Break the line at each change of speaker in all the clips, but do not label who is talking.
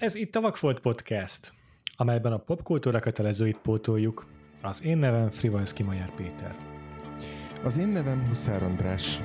Ez itt a Vakfolt Podcast, amelyben a popkultúra kötelezőit pótoljuk. Az én nevem Frivalszki Majer Péter. Az én nevem Huszár András.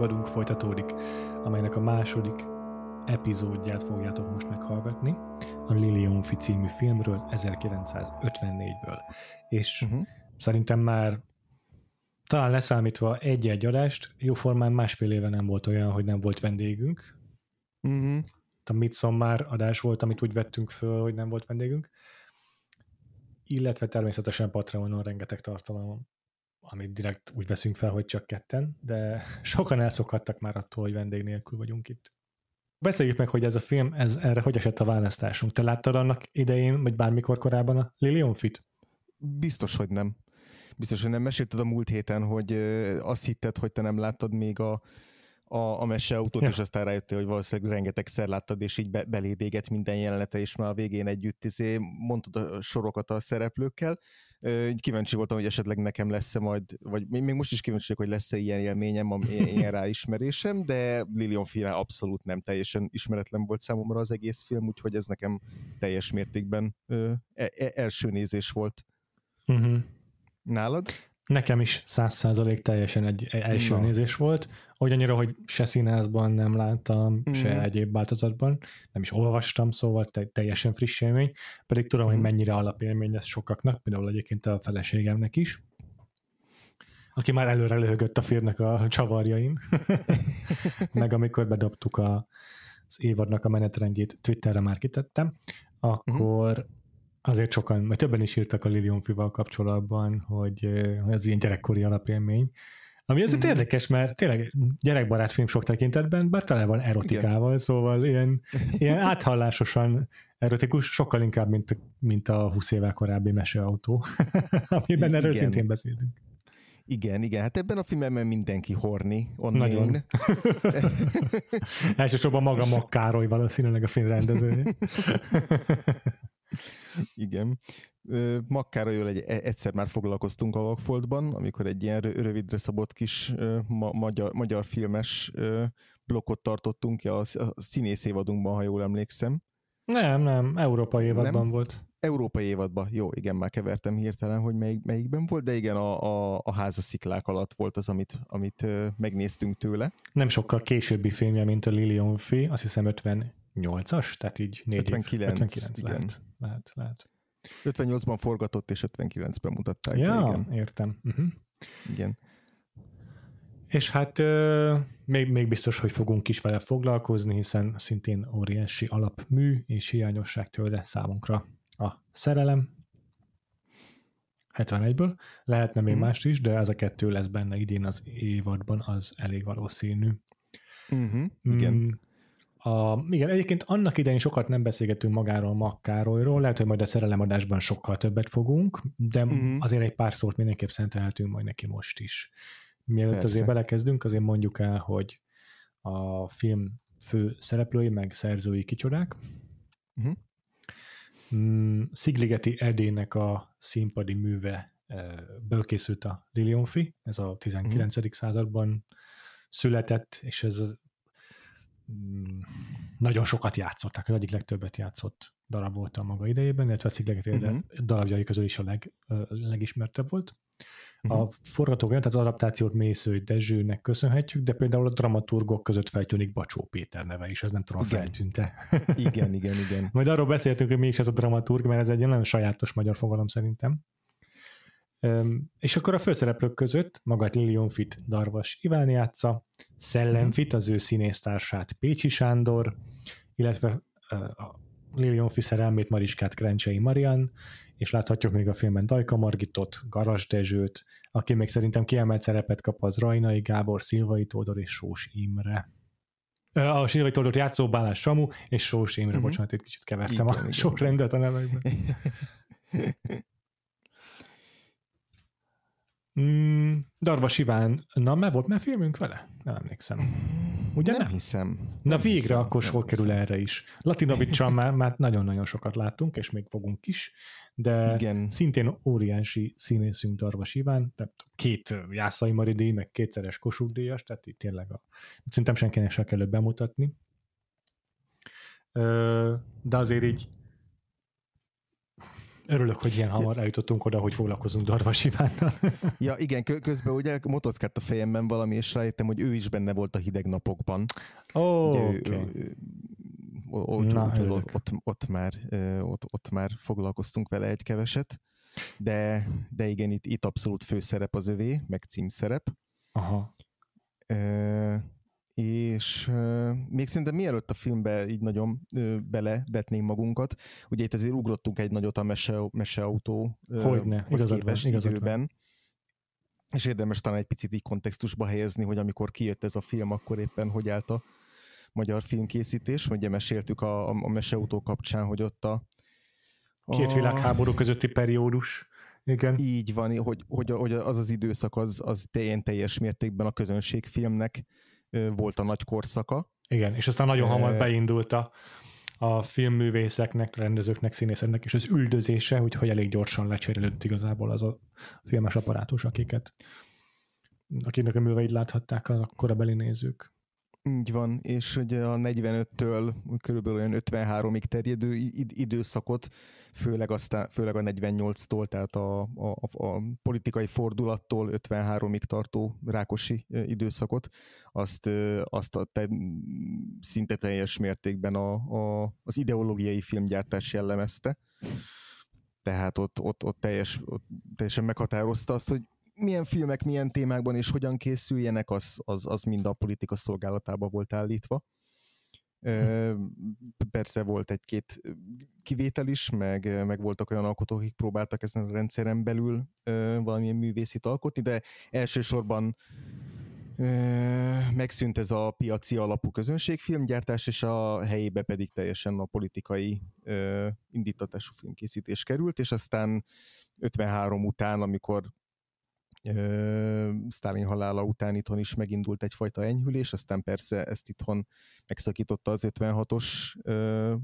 évadunk folytatódik, amelynek a második epizódját fogjátok most meghallgatni, a Fi című filmről 1954-ből. És uh-huh. szerintem már talán leszámítva egy-egy adást, jóformán másfél éve nem volt olyan, hogy nem volt vendégünk. Uh-huh. A Midsommar adás volt, amit úgy vettünk föl, hogy nem volt vendégünk. Illetve természetesen Patreonon rengeteg tartalom amit direkt úgy veszünk fel, hogy csak ketten, de sokan elszokhattak már attól, hogy vendég nélkül vagyunk itt. Beszéljük meg, hogy ez a film, ez erre hogy esett a választásunk. Te láttad annak
idején, vagy bármikor korábban a Lilion Fit? Biztos, hogy nem. Biztos, hogy nem. Mesélted a múlt héten, hogy azt hitted, hogy te nem láttad még a, a, a meseautót, ja. és aztán rájöttél, hogy valószínűleg rengetegszer láttad, és így be, beléd minden jelenete, és már a végén együtt izé, mondtad a sorokat a szereplőkkel, így kíváncsi voltam, hogy esetleg nekem lesz-e majd, vagy még most is kíváncsi vagyok, hogy lesz-e ilyen élményem, ilyen ráismerésem, de Lilian Fire abszolút nem teljesen ismeretlen volt számomra az egész film, úgyhogy ez nekem teljes mértékben ö, e, e, első nézés volt. Uh-huh. Nálad? Nekem
is száz százalék teljesen egy e- első no. nézés volt, annyira, hogy se színházban nem láttam, mm. se egyéb változatban, nem is olvastam, szóval te, teljesen friss élmény, pedig tudom, mm. hogy mhm. mennyire alapélmény ez sokaknak, például egyébként a feleségemnek is, aki már előre lőgött a férnek a csavarjain, meg amikor bedobtuk a, az évadnak a menetrendjét, Twitterre már kitettem, mhm. akkor mm azért sokan, vagy többen is írtak a Lilionfival kapcsolatban, hogy ez ilyen gyerekkori alapélmény, ami azért mm-hmm. érdekes, mert tényleg gyerekbarát film sok tekintetben, bár tele van erotikával, Igen. szóval ilyen, ilyen áthallásosan erotikus, sokkal inkább, mint, mint a 20 évvel korábbi meseautó, amiben Igen. erről szintén beszélünk.
Igen, igen, hát ebben a filmben mindenki horni, online. Nagyon.
Elsősorban maga Károly valószínűleg a film rendezője.
Igen. Makkára jól egy, e, egyszer már foglalkoztunk a Vagfoltban, amikor egy ilyen rövidre szabott kis ma, magyar, magyar filmes blokkot tartottunk, a, a színész évadunkban, ha jól emlékszem.
Nem, nem, európai évadban nem?
volt. Európai évadban, jó, igen, már kevertem hirtelen, hogy melyik, melyikben volt, de igen, a, a, a házasziklák alatt volt az, amit, amit megnéztünk tőle.
Nem sokkal későbbi filmje, mint a Lilion Fi, azt hiszem 58-as, tehát így 4 59, év, 59 igen. Lehet
lehet, lehet. 58-ban forgatott, és 59-ben mutatták. Ja, be, igen.
értem. Uh-huh. Igen. És hát még, még biztos, hogy fogunk is vele foglalkozni, hiszen szintén óriási alapmű és hiányosság tőle számunkra a szerelem. 71-ből. Lehetne még mm. mást is, de ez a kettő lesz benne idén az évadban, az elég valószínű. Mm-hmm. Igen. Mm, a, igen, egyébként annak idején sokat nem beszélgetünk magáról, Makkárolyról, lehet, hogy majd a szerelemadásban sokkal többet fogunk, de uh-huh. azért egy pár szót mindenképp szentelhetünk majd neki most is. Mielőtt Persze. azért belekezdünk, azért mondjuk el, hogy a film fő szereplői, meg szerzői kicsodák. Uh-huh. Szigligeti Edének a színpadi műve e, ből készült a Lilionfi, ez a 19. Uh-huh. Mhm. században született, és ez Mm, nagyon sokat játszották, az egyik legtöbbet játszott darab volt a maga idejében, illetve a cikleket uh-huh. Mhm. darabjai közül is a leg, legismertebb volt. Uh-huh. A mhm. tehát az adaptációt Mésző Dezsőnek köszönhetjük, de például a dramaturgok között feltűnik Bacsó Péter neve is, ez nem tudom, igen. feltűnte. igen, igen, igen. Majd arról beszéltünk, hogy mi is ez a dramaturg, mert ez egy nagyon sajátos magyar fogalom szerintem és akkor a főszereplők között magát Lilionfit Darvas Iván játsza, mhm. Fit az ő színésztársát Pécsi Sándor, illetve a Fit szerelmét Mariskát Krencsei Marian, és láthatjuk még a filmben Dajka Margitot, Garas Dezsőt, aki még szerintem kiemelt szerepet kap az Rajnai Gábor, Szilvai Tódor és Sós Imre. A Silvai Tordot játszó Bálás Samu és Sós Imre, uh-huh. bocsánat, itt kicsit kevertem Igen, a sorrendet a nevekben. Mm, Darvas Iván, na, mert volt már filmünk vele? Nem emlékszem. Ugye nem? nem? hiszem. Na nem végre hiszem, akkor sor kerül erre is. Latinovicsal már, már nagyon-nagyon sokat láttunk, és még fogunk is, de Igen. szintén óriási színészünk Darvas Iván, két Jászai Mari díj, meg kétszeres Kossuth díjas, tehát itt tényleg a, szerintem senkinek se kell bemutatni. De azért így
Örülök, hogy ilyen hamar eljutottunk oda, hogy foglalkozunk Darvas Ivánnal. ja, igen, közben ugye motoszkált a fejemben valami, és rájöttem, hogy ő is benne volt a hideg napokban. Ó, oh, ott, Na, ott, ott, ott, már, ott, ott már foglalkoztunk vele egy keveset, de, de igen, itt, itt abszolút főszerep az övé, meg címszerep. Aha és euh, még szerintem mielőtt a filmbe így nagyon euh, belevetnénk magunkat, ugye itt azért ugrottunk egy nagyot a mese, meseautó Hogyne, euh, képest van, időben, van. és érdemes talán egy picit így kontextusba helyezni, hogy amikor kijött ez a film, akkor éppen hogy állt a magyar filmkészítés, ugye meséltük a, a, a meseautó kapcsán, hogy ott a,
a... Két világháború közötti
periódus. Igen. Így van, hogy, hogy, hogy az az időszak az, az teljes mértékben a közönségfilmnek volt a nagy korszaka. Igen, és aztán nagyon hamar
beindult a, a filmművészeknek, rendezőknek, színészeknek és az üldözése, úgyhogy elég gyorsan lecserélődött igazából az a filmes apparátus, akiket, akiknek a műveit láthatták az akkora nézők.
Így van, és ugye a 45-től körülbelül olyan 53-ig terjedő időszakot, főleg, aztán, főleg a 48-tól, tehát a, a, a politikai fordulattól 53-ig tartó rákosi időszakot, azt, azt a, te, szinte teljes mértékben a, a, az ideológiai filmgyártás jellemezte. Tehát ott, ott, ott, teljes, ott teljesen meghatározta azt, hogy milyen filmek, milyen témákban és hogyan készüljenek, az, az, az mind a politika szolgálatába volt állítva. Persze volt egy-két kivétel is, meg, meg voltak olyan alkotók, akik próbáltak ezen a rendszeren belül valamilyen művészit alkotni, de elsősorban megszűnt ez a piaci alapú közönségfilmgyártás, és a helyébe pedig teljesen a politikai indítatású filmkészítés került, és aztán 53 után, amikor Stalin halála után itthon is megindult egyfajta enyhülés, aztán persze ezt itthon megszakította az 56-os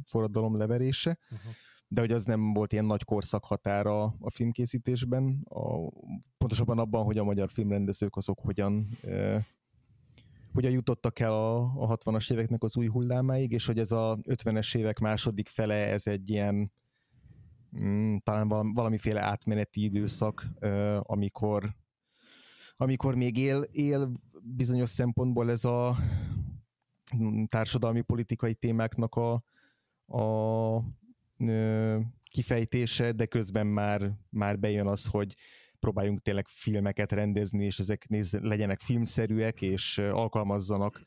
forradalom leverése, uh-huh. de hogy az nem volt ilyen nagy korszak határa a filmkészítésben, a, pontosabban abban, hogy a magyar filmrendezők azok hogyan ö, hogyan jutottak el a, a 60-as éveknek az új hullámáig, és hogy ez a 50-es évek második fele, ez egy ilyen mm, talán valamiféle átmeneti időszak, amikor amikor még él, él bizonyos szempontból ez a mm, társadalmi politikai témáknak a, a ö, kifejtése, de közben már, már bejön az, hogy próbáljunk tényleg filmeket rendezni, és ezek néz, legyenek filmszerűek, és alkalmazzanak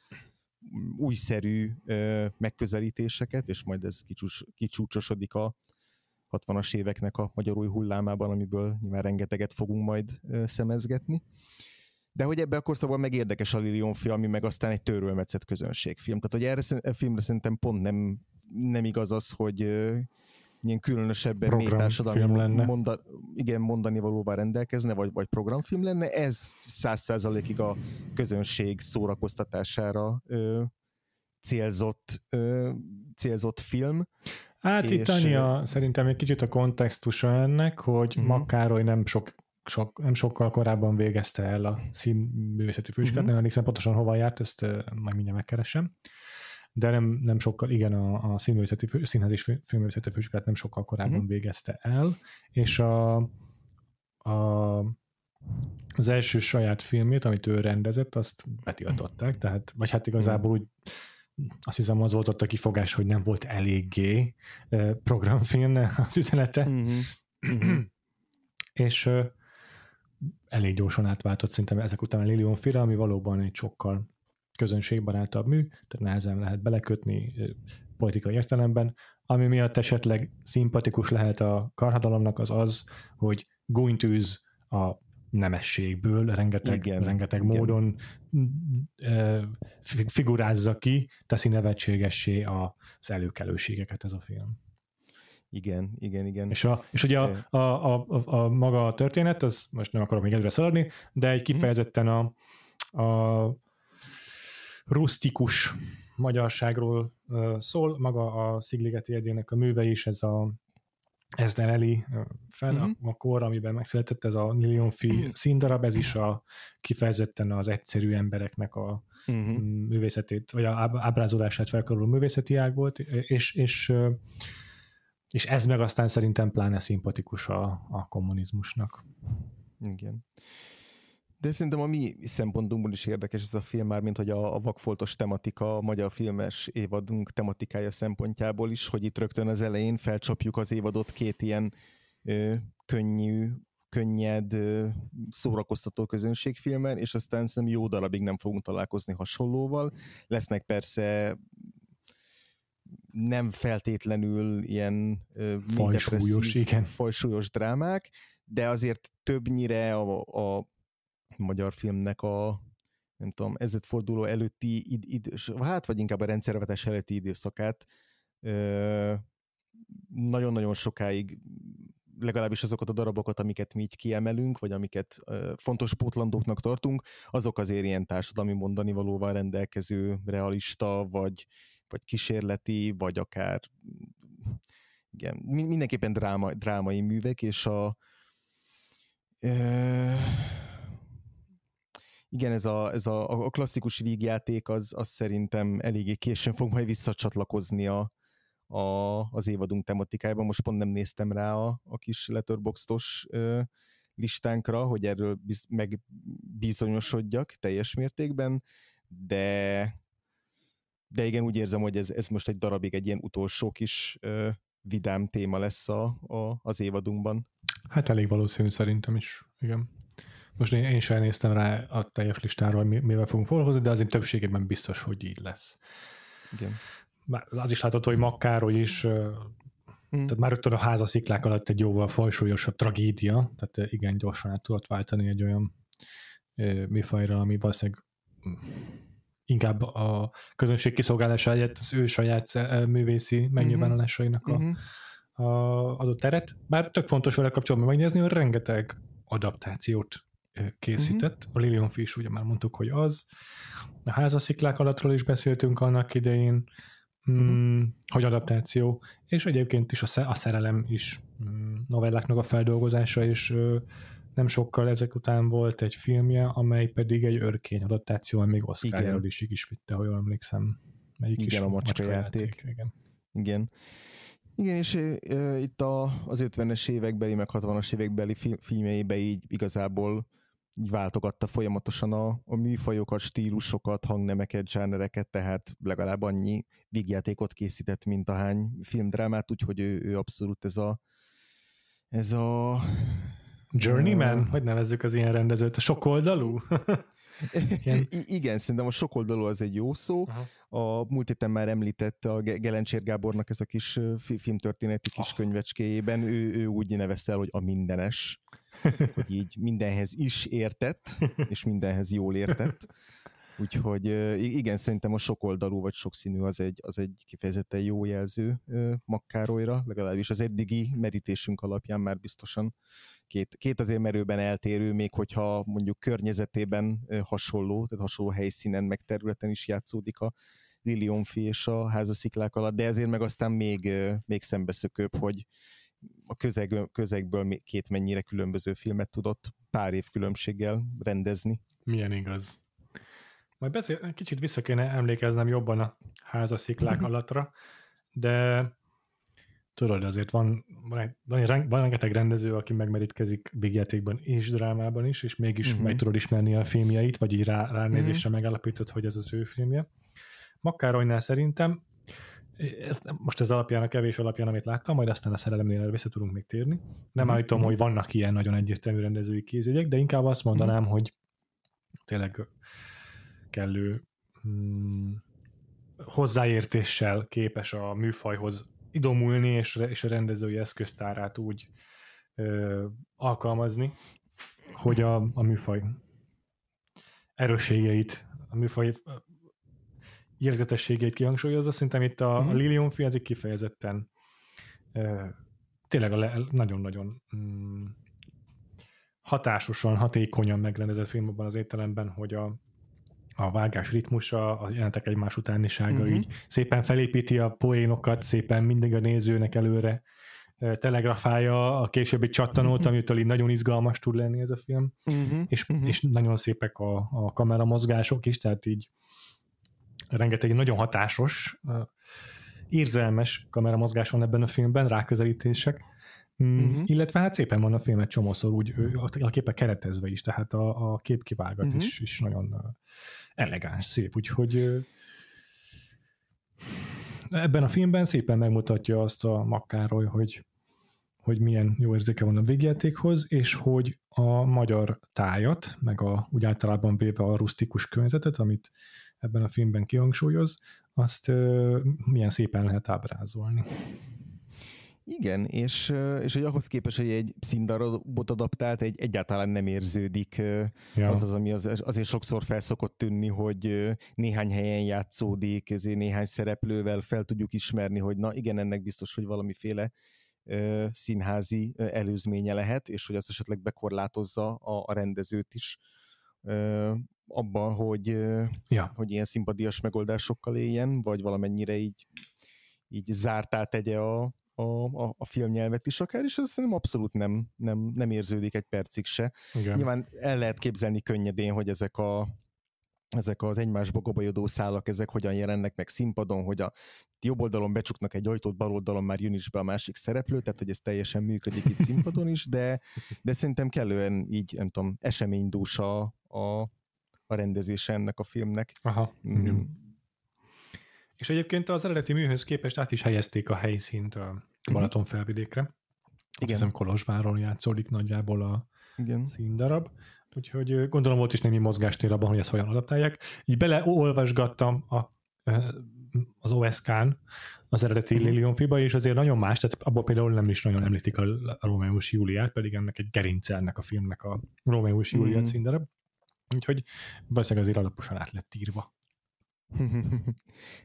mm, újszerű ö, megközelítéseket, és majd ez kicsúcsosodik a, 60-as éveknek a magyar új hullámában, amiből nyilván rengeteget fogunk majd szemezgetni. De hogy ebbe a korszakban meg érdekes a Lilion film, ami meg aztán egy törölmetszett közönségfilm. Tehát, hogy erre a e filmre szerintem pont nem, nem igaz az, hogy ilyen különösebben mély társadalmi monda, igen, mondani valóban rendelkezne, vagy, vagy programfilm lenne, ez száz százalékig a közönség szórakoztatására ö, célzott, ö, célzott film. Hát és... itt annyi a,
szerintem egy kicsit a kontextusa ennek, hogy uh-huh. Mhm. Makároly nem sok sok, nem sokkal korábban végezte el a színművészeti főiskolát, uh-huh. Mhm. nem emlékszem pontosan hova járt, ezt uh, majd mindjárt megkeresem, de nem, nem sokkal, igen, a, a színművészeti, fő, színház és filmművészeti főiskolát nem sokkal korábban uh-huh. végezte el, és a, a, az első saját filmét, amit ő rendezett, azt betiltották, tehát, vagy hát igazából uh-huh. úgy azt hiszem az volt ott a kifogás, hogy nem volt eléggé programfilm az üzenete. Uh-huh. Uh-huh. és elég gyorsan átváltott szerintem ezek után a Lilium Fira, ami valóban egy sokkal közönségbarátabb mű, tehát nehezen lehet belekötni politikai értelemben. Ami miatt esetleg szimpatikus lehet a karhadalomnak az az, hogy gúnytűz a nemességből rengeteg, igen, rengeteg igen. módon figurázza ki, teszi nevetségessé az előkelőségeket ez a film. Igen, igen, igen. És, a, és ugye a, a, a, a, a maga a történet, az most nem akarok még előre szaladni, de egy mhm. kifejezetten a, a rustikus magyarságról szól, maga a Szigligeti Edének a műve is, ez a ez eli, fel, uh-huh. Mhm. a kor, amiben megszületett ez a millionfi színdarab, ez is a kifejezetten az egyszerű embereknek a uh-huh. művészetét, vagy a ábrázolását felkaroló művészeti ág volt, és, és, és ez meg aztán szerintem pláne szimpatikus a, a kommunizmusnak.
Igen. De szerintem a mi szempontunkból is érdekes ez a film, már mint hogy a, a vakfoltos tematika, a magyar filmes évadunk tematikája szempontjából is, hogy itt rögtön az elején felcsapjuk az évadot két ilyen ö, könnyű, könnyed, ö, szórakoztató közönségfilmen, és aztán szerintem jó darabig nem fogunk találkozni hasonlóval. Lesznek persze nem feltétlenül ilyen ö, fajsúlyos, igen. fajsúlyos drámák, de azért többnyire a, a magyar filmnek a nem tudom, ezért forduló előtti, id, id, hát vagy inkább a rendszervetes előtti időszakát nagyon-nagyon sokáig legalábbis azokat a darabokat, amiket mi így kiemelünk, vagy amiket fontos pótlandóknak tartunk, azok az ilyen társadalmi mondani valóval rendelkező, realista, vagy, vagy kísérleti, vagy akár igen, mindenképpen dráma, drámai művek, és a ö, igen, ez a, ez a, a klasszikus vígjáték az, az szerintem eléggé későn fog majd visszacsatlakozni a, a, az évadunk tematikájában. Most pont nem néztem rá a, a kis letterboxdos listánkra, hogy erről biz, meg bizonyosodjak teljes mértékben, de de igen, úgy érzem, hogy ez, ez most egy darabig egy ilyen utolsó kis ö, vidám téma lesz a, a, az évadunkban.
Hát elég valószínű szerintem is, igen. Most én, én sem néztem rá a teljes listáról, hogy mivel fogunk foglalkozni, de azért többségében biztos, hogy így lesz. Igen. Már az is látható, hogy Makkároly is, mm. tehát már rögtön a házasziklák alatt egy jóval fajsúlyosabb tragédia, tehát igen gyorsan át tudott váltani egy olyan mifajra, ami valószínűleg mm, inkább a közönség kiszolgálása egyet az ő saját művészi megnyilvánulásainak a, mm-hmm. a adott teret. Bár tök fontos vele kapcsolatban megnézni, hogy rengeteg adaptációt készített. Uh-huh. A Lilionfish ugye már mondtuk, hogy az. A házasziklák alatról is beszéltünk annak idején, uh-huh. Mm, hogy adaptáció, és egyébként is a szerelem is mm, novelláknak a feldolgozása, és nem sokkal ezek után volt egy filmje, amely pedig egy örkény adaptáció, még Oscar is is vitte, ha jól emlékszem. Melyik igen, is a macska játék. játék. Igen.
igen. Igen, és e, itt a, az 50-es évekbeli, meg 60-as évekbeli filmjeibe így igazából így váltogatta folyamatosan a, a műfajokat, stílusokat, hangnemeket, zsánereket, tehát legalább annyi vígjátékot készített, mint ahány filmdrámát, úgyhogy ő, ő abszolút ez a ez a Journeyman? Uh, hogy nevezzük az ilyen rendezőt? A sokoldalú? Igen, szerintem a sokoldalú az egy jó szó. Aha. A múlt héten már említett a Gelencsér Gábornak ez a kis filmtörténeti kis oh. könyvecskéjében, ő, ő úgy nevezte el, hogy a mindenes. hogy így mindenhez is értett, és mindenhez jól értett. Úgyhogy igen, szerintem a sokoldalú vagy sokszínű az egy, az egy kifejezetten jó jelző Makkárolyra, legalábbis az eddigi merítésünk alapján már biztosan két, két azért merőben eltérő, még hogyha mondjuk környezetében hasonló, tehát hasonló helyszínen, meg területen is játszódik a Lilionfi és a házasziklák alatt, de ezért meg aztán még, még szembeszökőbb, hogy, a közeg, közegből két mennyire különböző filmet tudott pár év különbséggel rendezni.
Milyen igaz. Majd beszél, kicsit vissza kéne emlékeznem jobban a házasziklák alatra, de tudod, azért van, van, van, van rengeteg rendező, aki megmerítkezik vígjátékban és drámában is, és mégis uh-huh. meg tudod ismerni a filmjeit, vagy így rá, mhm. ránézésre uh-huh. megállapítod, hogy ez az ő filmje. Makárolynál szerintem ez, most ez alapján, a kevés alapján, amit láttam, majd aztán a szerelemnél vissza tudunk még térni. Nem mhm. állítom, hogy vannak ilyen nagyon egyértelmű rendezői kézügyek, de inkább azt mondanám, mhm. hogy tényleg kellő mm, hozzáértéssel képes a műfajhoz idomulni, és, és a rendezői eszköztárát úgy ö, alkalmazni, hogy a, a műfaj erősségeit, a műfaj érzetességét kihangsúlyozza, szerintem itt a, uh-huh. a mhm. Lilium film az kifejezetten e, tényleg a le, nagyon-nagyon mm, hatásosan, hatékonyan megrendezett film abban az értelemben, hogy a, a vágás ritmusa, a jelentek egymás utánisága uh-huh. Mhm. így szépen felépíti a poénokat, szépen mindig a nézőnek előre telegrafálja a későbbi csattanót, mhm. amitől így nagyon izgalmas tud lenni ez a film, uh-huh, és, uh-huh. és nagyon szépek a, a kameramozgások is, tehát így rengeteg nagyon hatásos, érzelmes kameramozgás van ebben a filmben, ráközelítések, uh-huh. illetve hát szépen van a film egy csomószor úgy a képe keretezve is, tehát a, a képkivágat uh-huh. is, mhm. is nagyon elegáns, szép, úgyhogy ebben a filmben szépen megmutatja azt a Makkároly, hogy, hogy milyen jó érzéke van a végjátékhoz, és hogy a magyar tájat, meg a, úgy általában véve a rustikus környezetet, amit ebben a filmben kihangsúlyoz, azt milyen szépen lehet ábrázolni.
Igen, és, és hogy ahhoz képest, hogy egy színdarabot adaptált, egy egyáltalán nem érződik ja. az az, ami az, azért sokszor felszokott tűnni, hogy néhány helyen játszódik, ezért néhány szereplővel fel tudjuk ismerni, hogy na igen, ennek biztos, hogy valamiféle színházi előzménye lehet, és hogy az esetleg bekorlátozza a, a rendezőt is abban, hogy, ja. hogy ilyen szimpatias megoldásokkal éljen, vagy valamennyire így, így zártá tegye a, a, a, a filmnyelvet is akár, és ez szerintem abszolút nem, nem, nem érződik egy percig se. Igen. Nyilván el lehet képzelni könnyedén, hogy ezek a ezek az egymásba gobajodó szálak, ezek hogyan jelennek meg színpadon, hogy a jobb oldalon becsuknak egy ajtót, bal oldalon már jön is be a másik szereplő, tehát hogy ez teljesen működik itt színpadon is, de, de szerintem kellően így, nem tudom, eseménydús a, a, a rendezése ennek a filmnek. Aha. Mm. mm És
egyébként az eredeti műhöz képest át is helyezték a helyszínt a mhm. Balaton felvidékre. Igen. hiszem Kolozsváron játszódik nagyjából a Igen. színdarab. Úgyhogy gondolom volt is némi mozgástér abban, hogy ezt hogyan adaptálják. Így beleolvasgattam a, az OSK-n az eredeti mm. Lilion Fiba, és azért nagyon más, tehát abban például nem is nagyon említik a, Rómeus Júliát, pedig ennek egy gerincelnek a filmnek a Rómeus Júlia mm. színdarab. Úgyhogy valószínűleg azért alaposan át lett írva.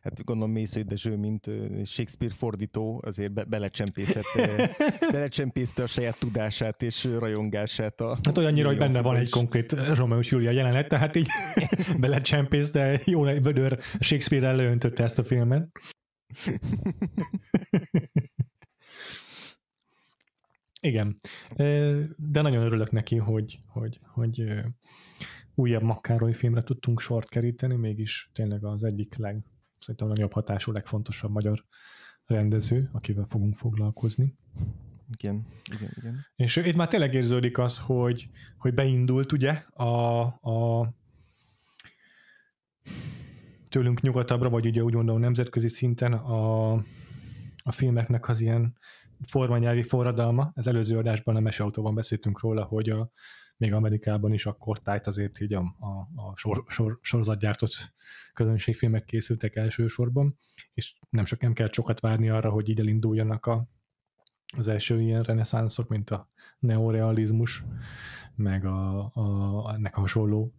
Hát gondolom Mésző Dezső, mint Shakespeare fordító, azért be- belecsempészett, belecsempészte a saját tudását és rajongását. A hát olyannyira, hogy benne van egy
konkrét Romeo és Julia jelenet, tehát így belecsempészte, jó egy vödör Shakespeare előöntötte ezt a filmet. Igen. De nagyon örülök neki, hogy, hogy, hogy újabb Makkároly filmre tudtunk sort keríteni, mégis tényleg az egyik leg, szerintem jobb hatású, legfontosabb magyar rendező, akivel fogunk foglalkozni. Igen, igen, igen. És itt már tényleg érződik az, hogy, hogy beindult ugye a, a tőlünk nyugatabbra, vagy ugye úgy mondom nemzetközi szinten a, a filmeknek az ilyen formanyelvi forradalma. Az előző adásban a meseautóban beszéltünk róla, hogy a, még Amerikában is akkor tájt azért így a, a, a sor, sor, sorozatgyártott közönségfilmek készültek elsősorban, és nem sok nem kell sokat várni arra, hogy így elinduljanak a, az első ilyen reneszánszok, mint a neorealizmus, meg a, a, ennek a hasonló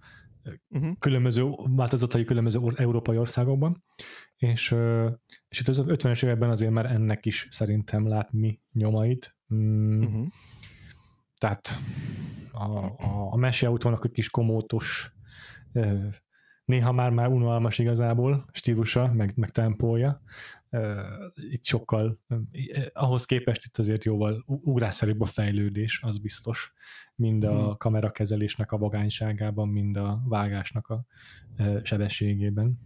uh-huh. különböző változatai különböző or- európai országokban, és, és itt az 50-es években azért már ennek is szerintem látni nyomait. Mm, uh-huh. Tehát a, a, a meseautónak egy kis komótos, néha már már unalmas igazából stílusa, meg, meg tempója. Itt sokkal, ahhoz képest itt azért jóval ugrásszerűbb a fejlődés, az biztos, mind a hmm. kamerakezelésnek a vagányságában, mind a vágásnak a sebességében.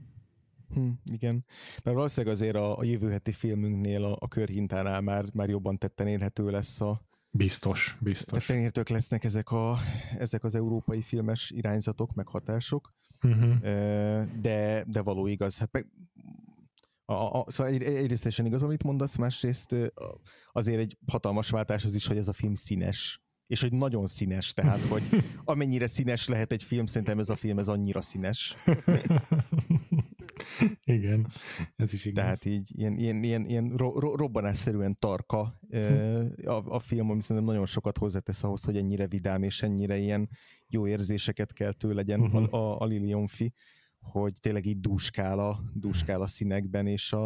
Hm, igen, mert valószínűleg azért a, a jövő heti filmünknél a, a körhintánál már, már jobban tetten érhető lesz a, Biztos, biztos. Tenyértők lesznek ezek, a, ezek az európai filmes irányzatok, meg hatások, uh-huh. de, de való igaz. Hát meg, a, a, szóval egy, egyrészt teljesen igaz, amit mondasz, másrészt azért egy hatalmas váltás az is, hogy ez a film színes és hogy nagyon színes, tehát, hogy amennyire színes lehet egy film, szerintem ez a film, ez annyira színes. Igen, ez is igaz. Tehát így ilyen, ilyen, ilyen, ilyen ro- ro- robbanásszerűen tarka a, a film, ami szerintem nagyon sokat hozzátesz ahhoz, hogy ennyire vidám és ennyire ilyen jó érzéseket keltő legyen uh-huh. a, a Lilion Fi, hogy tényleg így dúskál a, dúskál a színekben, és a,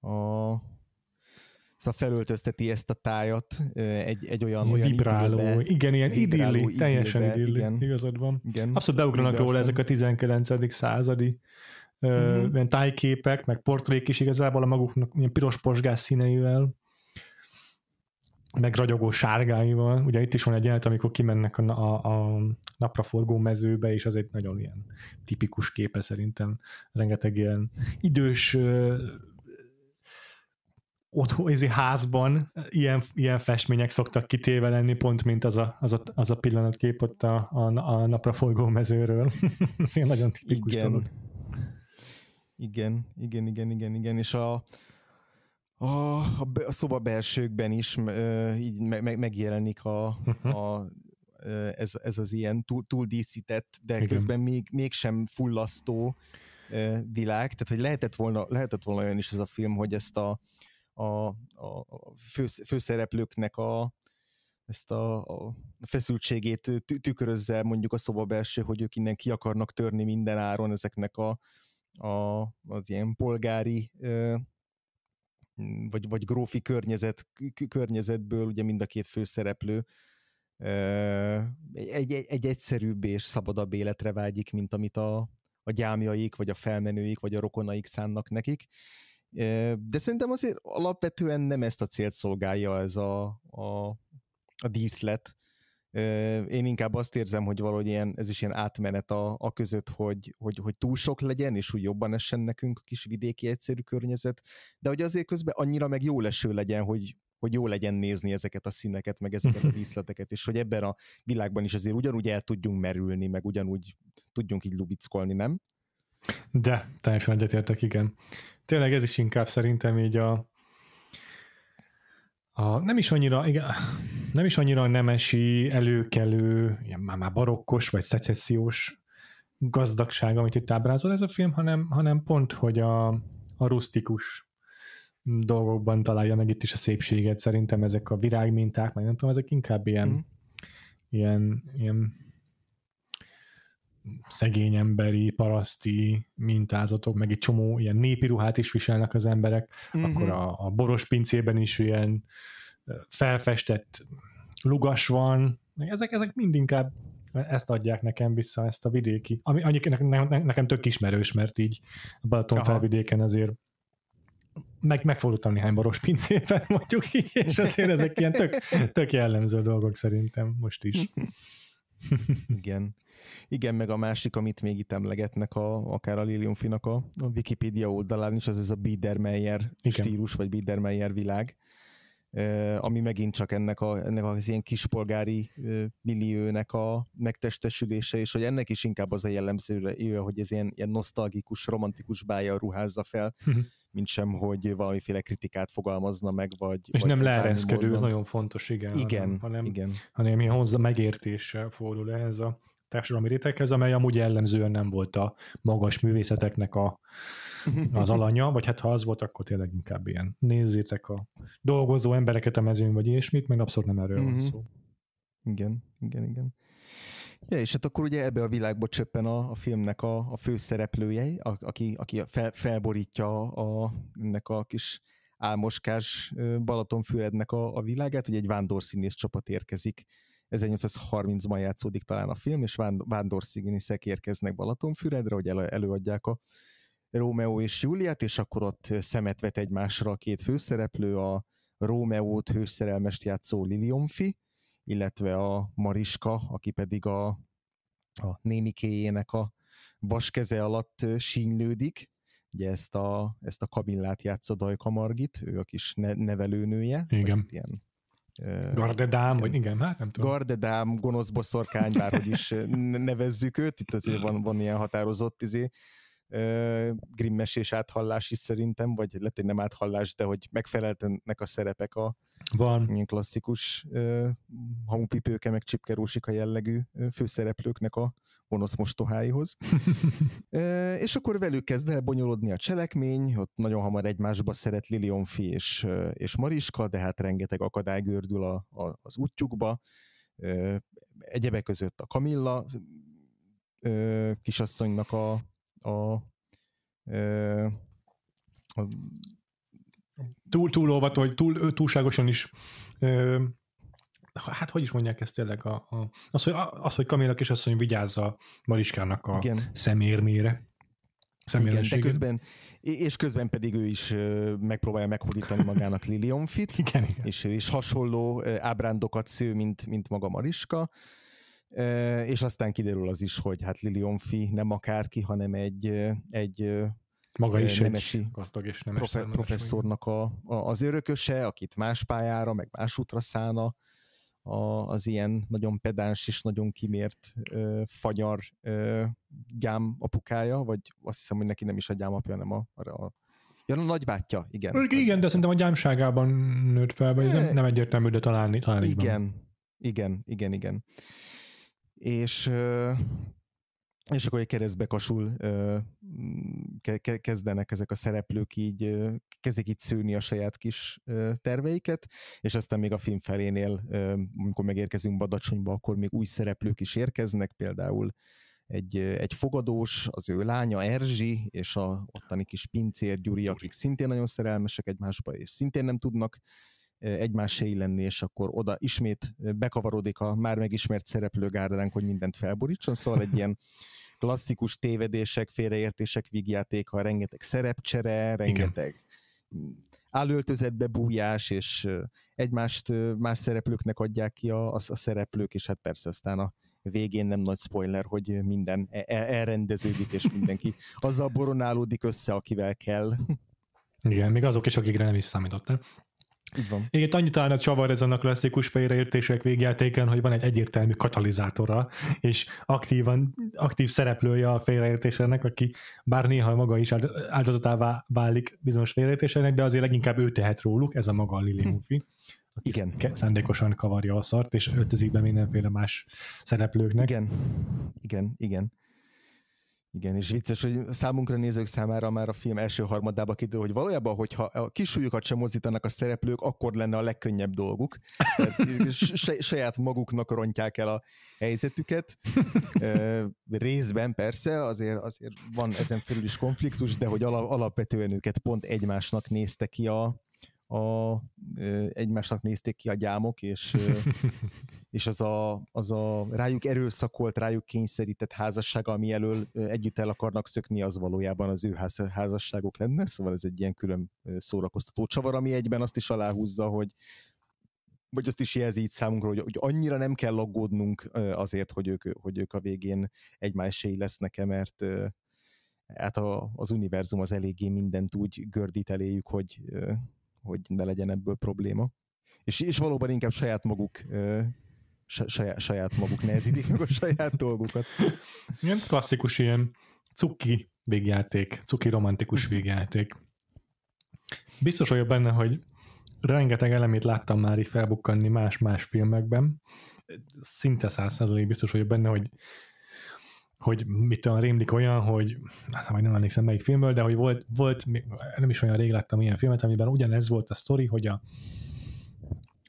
a szóval felöltözteti ezt a tájat egy, egy olyan, olyan vibráló, időbe, igen, ilyen idilli, teljesen idilli, igazad van. Igen, Abszolút beugranak róla ezek a
19. századi uh-huh. ilyen tájképek, meg portrék is igazából a maguknak ilyen piros posgás színeivel, meg ragyogó sárgáival. Ugye itt is van egy jelenet, amikor kimennek a, a, a napraforgó mezőbe, és az egy nagyon ilyen tipikus képe szerintem. Rengeteg ilyen idős otthon, izé házban ilyen, ilyen festmények szoktak kitéve lenni, pont mint az a, az a, az a pillanatkép ott a, a, a napraforgó mezőről. Ez ilyen nagyon tipikus Igen. dolog.
Igen, igen, igen, igen, igen, és a, a, a, a szoba belsőkben is ö, így me, me, megjelenik a, mhm. a, ez, ez az ilyen túl, túl díszített, de Igen. közben még, mégsem fullasztó ö, világ, tehát hogy lehetett volna, lehetett volna olyan is ez a film, hogy ezt a, a, a főszereplőknek a ezt a, a feszültségét tükrözze mondjuk a szoba belső, hogy ők innen ki akarnak törni minden áron ezeknek a a, az ilyen polgári vagy, vagy grófi környezet, környezetből ugye mind a két főszereplő egy, egy, egy egyszerűbb és szabadabb életre vágyik, mint amit a, a gyámjaik, vagy a felmenőik, vagy a rokonaik szánnak nekik. De szerintem azért alapvetően nem ezt a célt szolgálja ez a, a, a díszlet, én inkább azt érzem, hogy valahogy ilyen, ez is ilyen átmenet a, a között, hogy, hogy, hogy túl sok legyen, és hogy jobban essen nekünk a kis vidéki egyszerű környezet, de hogy azért közben annyira meg jó leső legyen, hogy, hogy jó legyen nézni ezeket a színeket, meg ezeket a díszleteket, és hogy ebben a világban is azért ugyanúgy el tudjunk merülni, meg ugyanúgy tudjunk így lubickolni, nem?
De, teljesen egyetértek, igen. Tényleg ez is inkább szerintem így a, a, nem is annyira, igen, nem is annyira nemesi, előkelő, ilyen már, már barokkos vagy szecessziós gazdagság, amit itt ábrázol ez a film, hanem, hanem pont, hogy a, a rustikus dolgokban találja meg itt is a szépséget. Szerintem ezek a virágminták, meg nem tudom, ezek inkább ilyen, mm. ilyen, ilyen szegény emberi, paraszti mintázatok, meg egy csomó ilyen népi ruhát is viselnek az emberek, mm-hmm. akkor a, a boros pincében is ilyen felfestett lugas van, ezek, ezek mind inkább ezt adják nekem vissza, ezt a vidéki, ami annyik, ne, ne, nekem tök ismerős, mert így a Balaton felvidéken azért meg, megfordultam néhány boros pincében, mondjuk így, és azért ezek ilyen tök, tök jellemző dolgok szerintem most is.
Igen. Igen, meg a másik, amit még itt emlegetnek a, akár a Liliumfinak a, a Wikipedia oldalán is, az ez a Biedermeier Igen. stílus, vagy Biedermeier világ, ami megint csak ennek, a, ennek az ilyen kispolgári milliónek a megtestesülése, és hogy ennek is inkább az a jellemzője, hogy ez ilyen, ilyen nosztalgikus, romantikus bája ruházza fel, uh-huh. mint sem, hogy valamiféle kritikát fogalmazna meg, vagy... És vagy nem leereszkedő, ez nagyon fontos, igen. Igen, hanem, igen.
Hanem ilyen hozzá megértéssel fordul ehhez a társadalmi réteghez, amely amúgy jellemzően nem volt a magas művészeteknek a, az alanya, vagy hát ha az volt, akkor tényleg inkább ilyen nézzétek a dolgozó embereket a mezőn, vagy ilyesmit, meg
abszolút nem erről mm-hmm. van mhm. szó. Igen, igen, igen. Ja, és hát akkor ugye ebbe a világba csöppen a, a filmnek a, a főszereplője, a, aki, aki fel, felborítja a, ennek a kis álmoskás Balatonfürednek a, a világát, hogy egy vándorszínész csapat érkezik 1830-ban játszódik talán a film, és vándorsziginiszek érkeznek Balatonfüredre, hogy előadják a Rómeó és Júliát, és akkor ott szemet vet egymásra a két főszereplő, a Rómeót hőszerelmest játszó Lilionfi, illetve a Mariska, aki pedig a, a nénikéjének a vaskeze alatt sínylődik. Ugye ezt a, ezt a kabillát játsza Dajka Margit, ő a kis nevelőnője. Igen. Ilyen Gardedám, vagy igen, hát nem tudom. Gardedám, gonosz boszorkány, bárhogy is nevezzük őt, itt azért van, van ilyen határozott izé, grimmes és áthallás is szerintem, vagy lehet, hogy nem áthallás, de hogy megfeleltenek a szerepek a van. Ilyen klasszikus hamupipőke, meg csipkerósika jellegű főszereplőknek a gonosz mostoháihoz. e, és akkor velük kezd el bonyolodni a cselekmény, ott nagyon hamar egymásba szeret Lilionfi és, és Mariska, de hát rengeteg akadály gördül a, a, az útjukba. E, egyebek között a Kamilla e, kisasszonynak a, a, e, a túl, túl óvat, vagy túl, túlságosan is
hát hogy is mondják ezt tényleg, a, a, az, hogy, az, hogy Kamila kisasszony vigyázza Mariskának a Igen. szemérmére. Igen, de közben,
és közben pedig ő is megpróbálja meghódítani magának Lilionfit, igen, igen. És, is hasonló ábrándokat sző, mint, mint maga Mariska, és aztán kiderül az is, hogy hát Lilionfi nem akárki, hanem egy, egy maga is nemesi egy gazdag és nemes profe- professzornak a, a, az örököse, akit más pályára, meg más útra szána, a, az ilyen nagyon pedáns és nagyon kimért ö, fagyar ö, gyám apukája, vagy azt hiszem, hogy neki nem is a gyámapja, hanem a, a, a Ja, a nagybátyja, igen.
Igen, de szerintem a gyámságában nőtt fel, vagy nem, nem hát, egyértelmű, de talán, talán
igen, igen, igen, igen. És és akkor egy keresztbe kasul ke- kezdenek ezek a szereplők így, kezdik így szőni a saját kis terveiket, és aztán még a film felénél, amikor megérkezünk Badacsonyba, akkor még új szereplők is érkeznek, például egy, egy fogadós, az ő lánya Erzsi, és a ottani kis pincér Gyuri, akik szintén nagyon szerelmesek egymásba, és szintén nem tudnak egymásé lenni, és akkor oda ismét bekavarodik a már megismert gárdánk, hogy mindent felborítson, szóval egy ilyen klasszikus tévedések, félreértések vígjátéka, rengeteg szerepcsere, rengeteg mm, állöltözetbe bújás, és egymást más szereplőknek adják ki a, a, a szereplők, és hát persze aztán a végén nem nagy spoiler, hogy minden el- e, elrendeződik, és mindenki azzal boronálódik össze, akivel kell.
Igen, még azok is, akikre nem is számítottam. Így van. annyit talán a csavar ezen a klasszikus félreértések végjátéken, hogy van egy egyértelmű katalizátora, és aktívan, aktív szereplője a félreértésének, aki bár néha maga is áldozatává válik bizonyos félreértésének, de azért leginkább ő tehet róluk, ez a maga a Lili hm. aki Igen. Szándékosan kavarja a szart, és öltözik be mindenféle más szereplőknek. Igen, igen, igen.
Igen, és vicces, hogy számunkra nézők számára már a film első harmadába kiderül, hogy valójában, hogyha a kisújukat sem mozítanak a szereplők, akkor lenne a legkönnyebb dolguk. saját maguknak rontják el a helyzetüket. Részben persze, azért, azért van ezen felül is konfliktus, de hogy alapvetően őket pont egymásnak nézte ki a, a, egymásnak nézték ki a gyámok, és, és az, a, az a rájuk erőszakolt, rájuk kényszerített házasság, ami elől együtt el akarnak szökni, az valójában az ő házasságok lenne, szóval ez egy ilyen külön szórakoztató csavar, ami egyben azt is aláhúzza, hogy vagy azt is jelzi itt számunkra, hogy, hogy annyira nem kell aggódnunk azért, hogy ők, hogy ők a végén egymásé lesznek-e, mert hát a, az univerzum az eléggé mindent úgy gördít eléjük, hogy hogy ne legyen ebből probléma. És, és valóban inkább saját maguk saját, saját maguk nehezítik meg a saját dolgukat.
Ilyen klasszikus ilyen cuki végjáték, cuki romantikus mhm. végjáték. Biztos vagyok benne, hogy rengeteg elemét láttam már így felbukkanni más-más filmekben. Szinte százszerzalék biztos vagyok benne, hogy hogy mit tudom, rémlik olyan, hogy hát majd nem emlékszem melyik filmből, de hogy volt, volt, nem is olyan rég láttam ilyen filmet, amiben ugyanez volt a sztori, hogy a,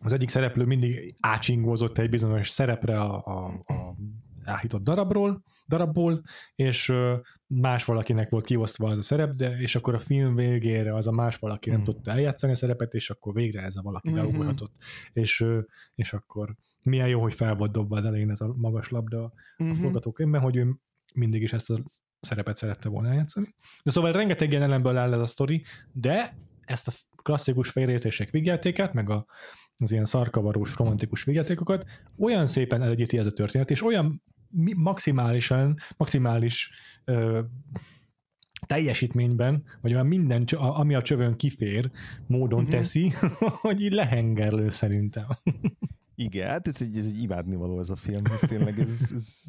az egyik szereplő mindig ácsingózott egy bizonyos szerepre a, a, a áhított darabról, darabból, és más valakinek volt kiosztva az a szerep, de és akkor a film végére az a más valaki mm. nem hmm. tudta eljátszani a szerepet, és akkor végre ez a valaki mm-hmm. beugorhatott, és, és akkor milyen jó, hogy fel volt dobva az elején ez a magas labda uh-huh. a mhm. forgatókönyvben, hogy ő mindig is ezt a szerepet szerette volna játszani. De szóval rengeteg ilyen elemből áll ez a sztori, de ezt a klasszikus félreértések vigyeltéket, meg a, az ilyen szarkavarós, romantikus vigyátékokat olyan szépen elegyíti ez a történet, és olyan maximálisan, maximális ö, teljesítményben, vagy olyan minden, ami a csövön kifér, módon uh-huh. teszi, hogy így lehengerlő szerintem.
Igen, hát ez egy, ez egy imádnivaló ez a film, ez tényleg ez, ez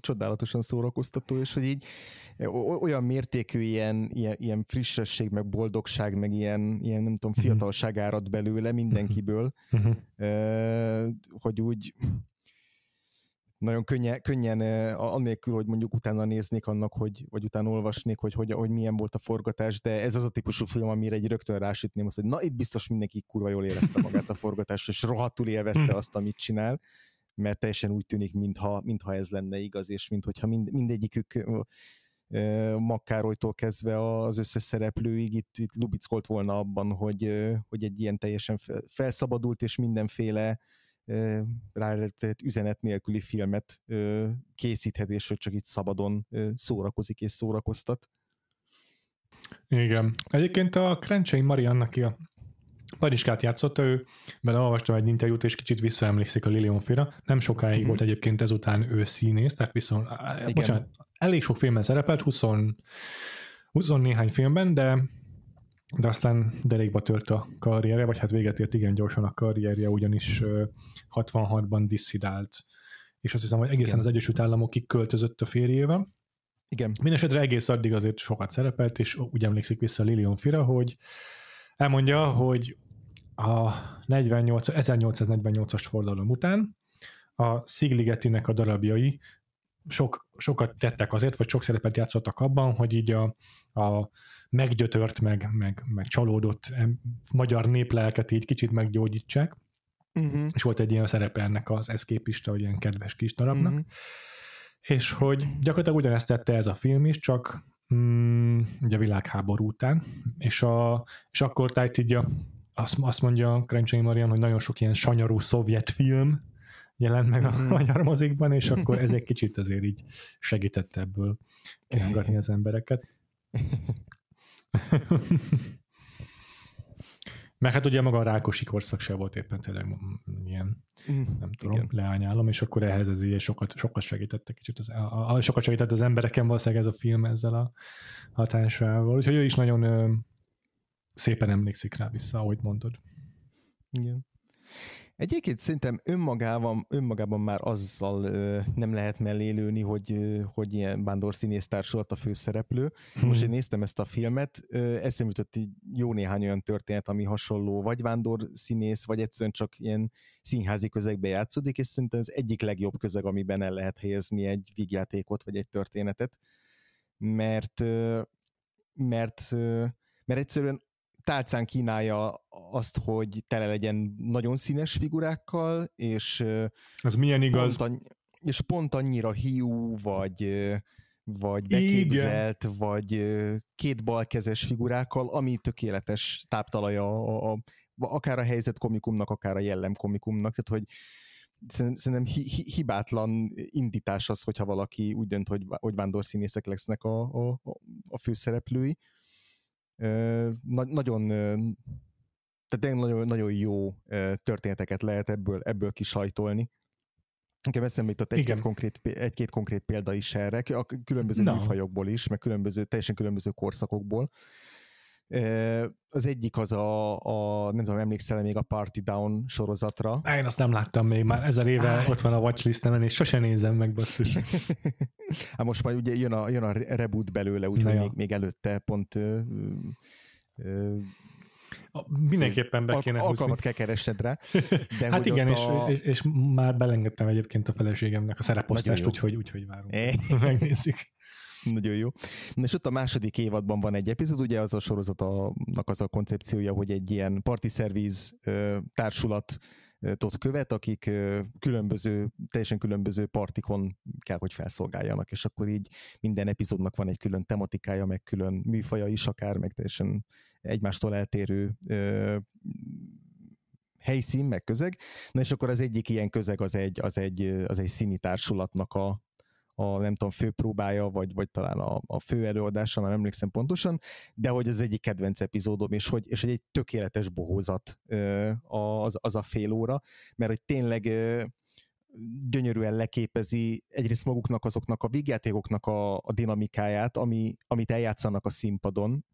csodálatosan szórakoztató, és hogy így olyan mértékű ilyen, ilyen, ilyen frissesség, meg boldogság, meg ilyen, ilyen nem tudom, mhm. fiatalság árad belőle mindenkiből, mhm. Mhm. hogy úgy nagyon könnyen, könnyen annélkül, hogy mondjuk utána néznék annak, hogy, vagy utána olvasnék, hogy, hogy, hogy milyen volt a forgatás, de ez az a típusú film, amire egy rögtön rásütném azt, hogy na itt biztos mindenki kurva jól érezte magát a forgatás, és rohadtul élvezte hm. azt, amit csinál mert teljesen úgy tűnik, mintha, mintha ez lenne igaz, és mintha mind, mindegyikük Makkárolytól kezdve az összes szereplőig itt, itt lubickolt volna abban, hogy, hogy egy ilyen teljesen felszabadult és mindenféle lehet üzenet nélküli filmet készíthet, és hogy csak itt szabadon szórakozik és szórakoztat.
Igen. Egyébként a Krencsei Marianna, aki a Pariskát játszotta, ő benne olvastam egy interjút, és kicsit visszaemlékszik a Lilionfira. Nem sokáig mm-hmm. volt egyébként ezután ő színész, tehát viszont, bocsánat, elég sok filmben szerepelt, 20 20 néhány filmben, de de aztán derékba tört a karrierje, vagy hát véget ért igen gyorsan a karrierje, ugyanis 66-ban disszidált, és azt hiszem, hogy egészen igen. az Egyesült Államokig költözött a férjével. Igen. Mindenesetre egész addig azért sokat szerepelt, és úgy emlékszik vissza Lilion Fira, hogy elmondja, hogy a 48, 1848-as forradalom után a Szigligetinek a darabjai sok, sokat tettek azért, vagy sok szerepet játszottak abban, hogy így a, a meggyötört, meg, meg, meg csalódott magyar néplelket így kicsit meggyógyítsák. Uh-huh. És volt egy ilyen szerepe ennek az eszképista, hogy ilyen kedves kis darabnak. Uh-huh. És hogy gyakorlatilag ugyanezt tette ez a film is, csak mm, ugye világháború után, és, a, és akkor tájt így a, azt, azt mondja Krencsényi Marian, hogy nagyon sok ilyen sanyarú szovjet film jelent meg a uh-huh. magyar mozikban, és akkor ez egy kicsit azért így segített ebből kihangatni az embereket. Mert hát ugye maga a rákosi korszak se volt éppen tényleg ilyen, mm, nem tudom, igen. leányálom, és akkor ehhez ez így sokat, sokat segítette kicsit, az, a, a, sokat segített az embereken valószínűleg ez a film ezzel a hatásával, úgyhogy ő is nagyon ö, szépen emlékszik rá vissza, ahogy mondod.
Igen. Egyébként szerintem önmagában, önmagában már azzal ö, nem lehet mellélőni, hogy, ö, hogy ilyen bándor színész a főszereplő. Hmm. Most én néztem ezt a filmet, ö, eszembe jutott így jó néhány olyan történet, ami hasonló, vagy vándor színész, vagy egyszerűen csak ilyen színházi közegbe játszódik, és szerintem ez egyik legjobb közeg, amiben el lehet helyezni egy vígjátékot, vagy egy történetet, mert, ö, mert, ö, mert egyszerűen tálcán kínálja azt, hogy tele legyen nagyon színes figurákkal, és... Ez milyen igaz? Pont annyi, és pont annyira hiú, vagy, vagy beképzelt, Igen. vagy két balkezes figurákkal, ami tökéletes táptalaja a, a, akár a helyzet komikumnak, akár a jellem komikumnak, tehát hogy szerintem hibátlan indítás az, hogyha valaki úgy dönt, hogy, hogy vándorszínészek lesznek a, a, a főszereplői na- nagyon tehát nagyon, nagyon jó történeteket lehet ebből, ebből kisajtolni. Nekem eszembe jutott egy-két konkrét, egy-két konkrét példa is erre, a különböző no. műfajokból is, meg különböző, teljesen különböző korszakokból. Az egyik az a, a nem tudom, emlékszel még a Party Down sorozatra? Á, én azt
nem láttam még, már ezer éve Á. ott van a watchlistemen, és sosem nézem meg, basszus.
hát most majd ugye jön a, jön a reboot belőle, úgyhogy még, még előtte pont ö, ö, a, mindenképpen be kéne Alkalmat kell keresned rá. De hát igen, és, a... és,
és, már belengedtem egyébként a feleségemnek a szereposztást, úgyhogy, úgyhogy várunk.
É. Megnézzük. Nagyon jó. Na és ott a második évadban van egy epizód, ugye az a sorozatnak az a koncepciója, hogy egy ilyen parti szerviz társulat tot követ, akik különböző, teljesen különböző partikon kell, hogy felszolgáljanak, és akkor így minden epizódnak van egy külön tematikája, meg külön műfaja is akár, meg teljesen egymástól eltérő ö, helyszín, meg közeg. Na és akkor az egyik ilyen közeg az egy, az egy, az egy színi társulatnak a, a nem tudom, főpróbája, vagy, vagy talán a, a fő előadása, már emlékszem pontosan, de hogy ez egyik kedvenc epizódom, és hogy, és hogy egy tökéletes bohózat az, az a fél óra, mert hogy tényleg gyönyörűen leképezi egyrészt maguknak azoknak a vígjátékoknak a, a dinamikáját, ami, amit eljátszanak a színpadon,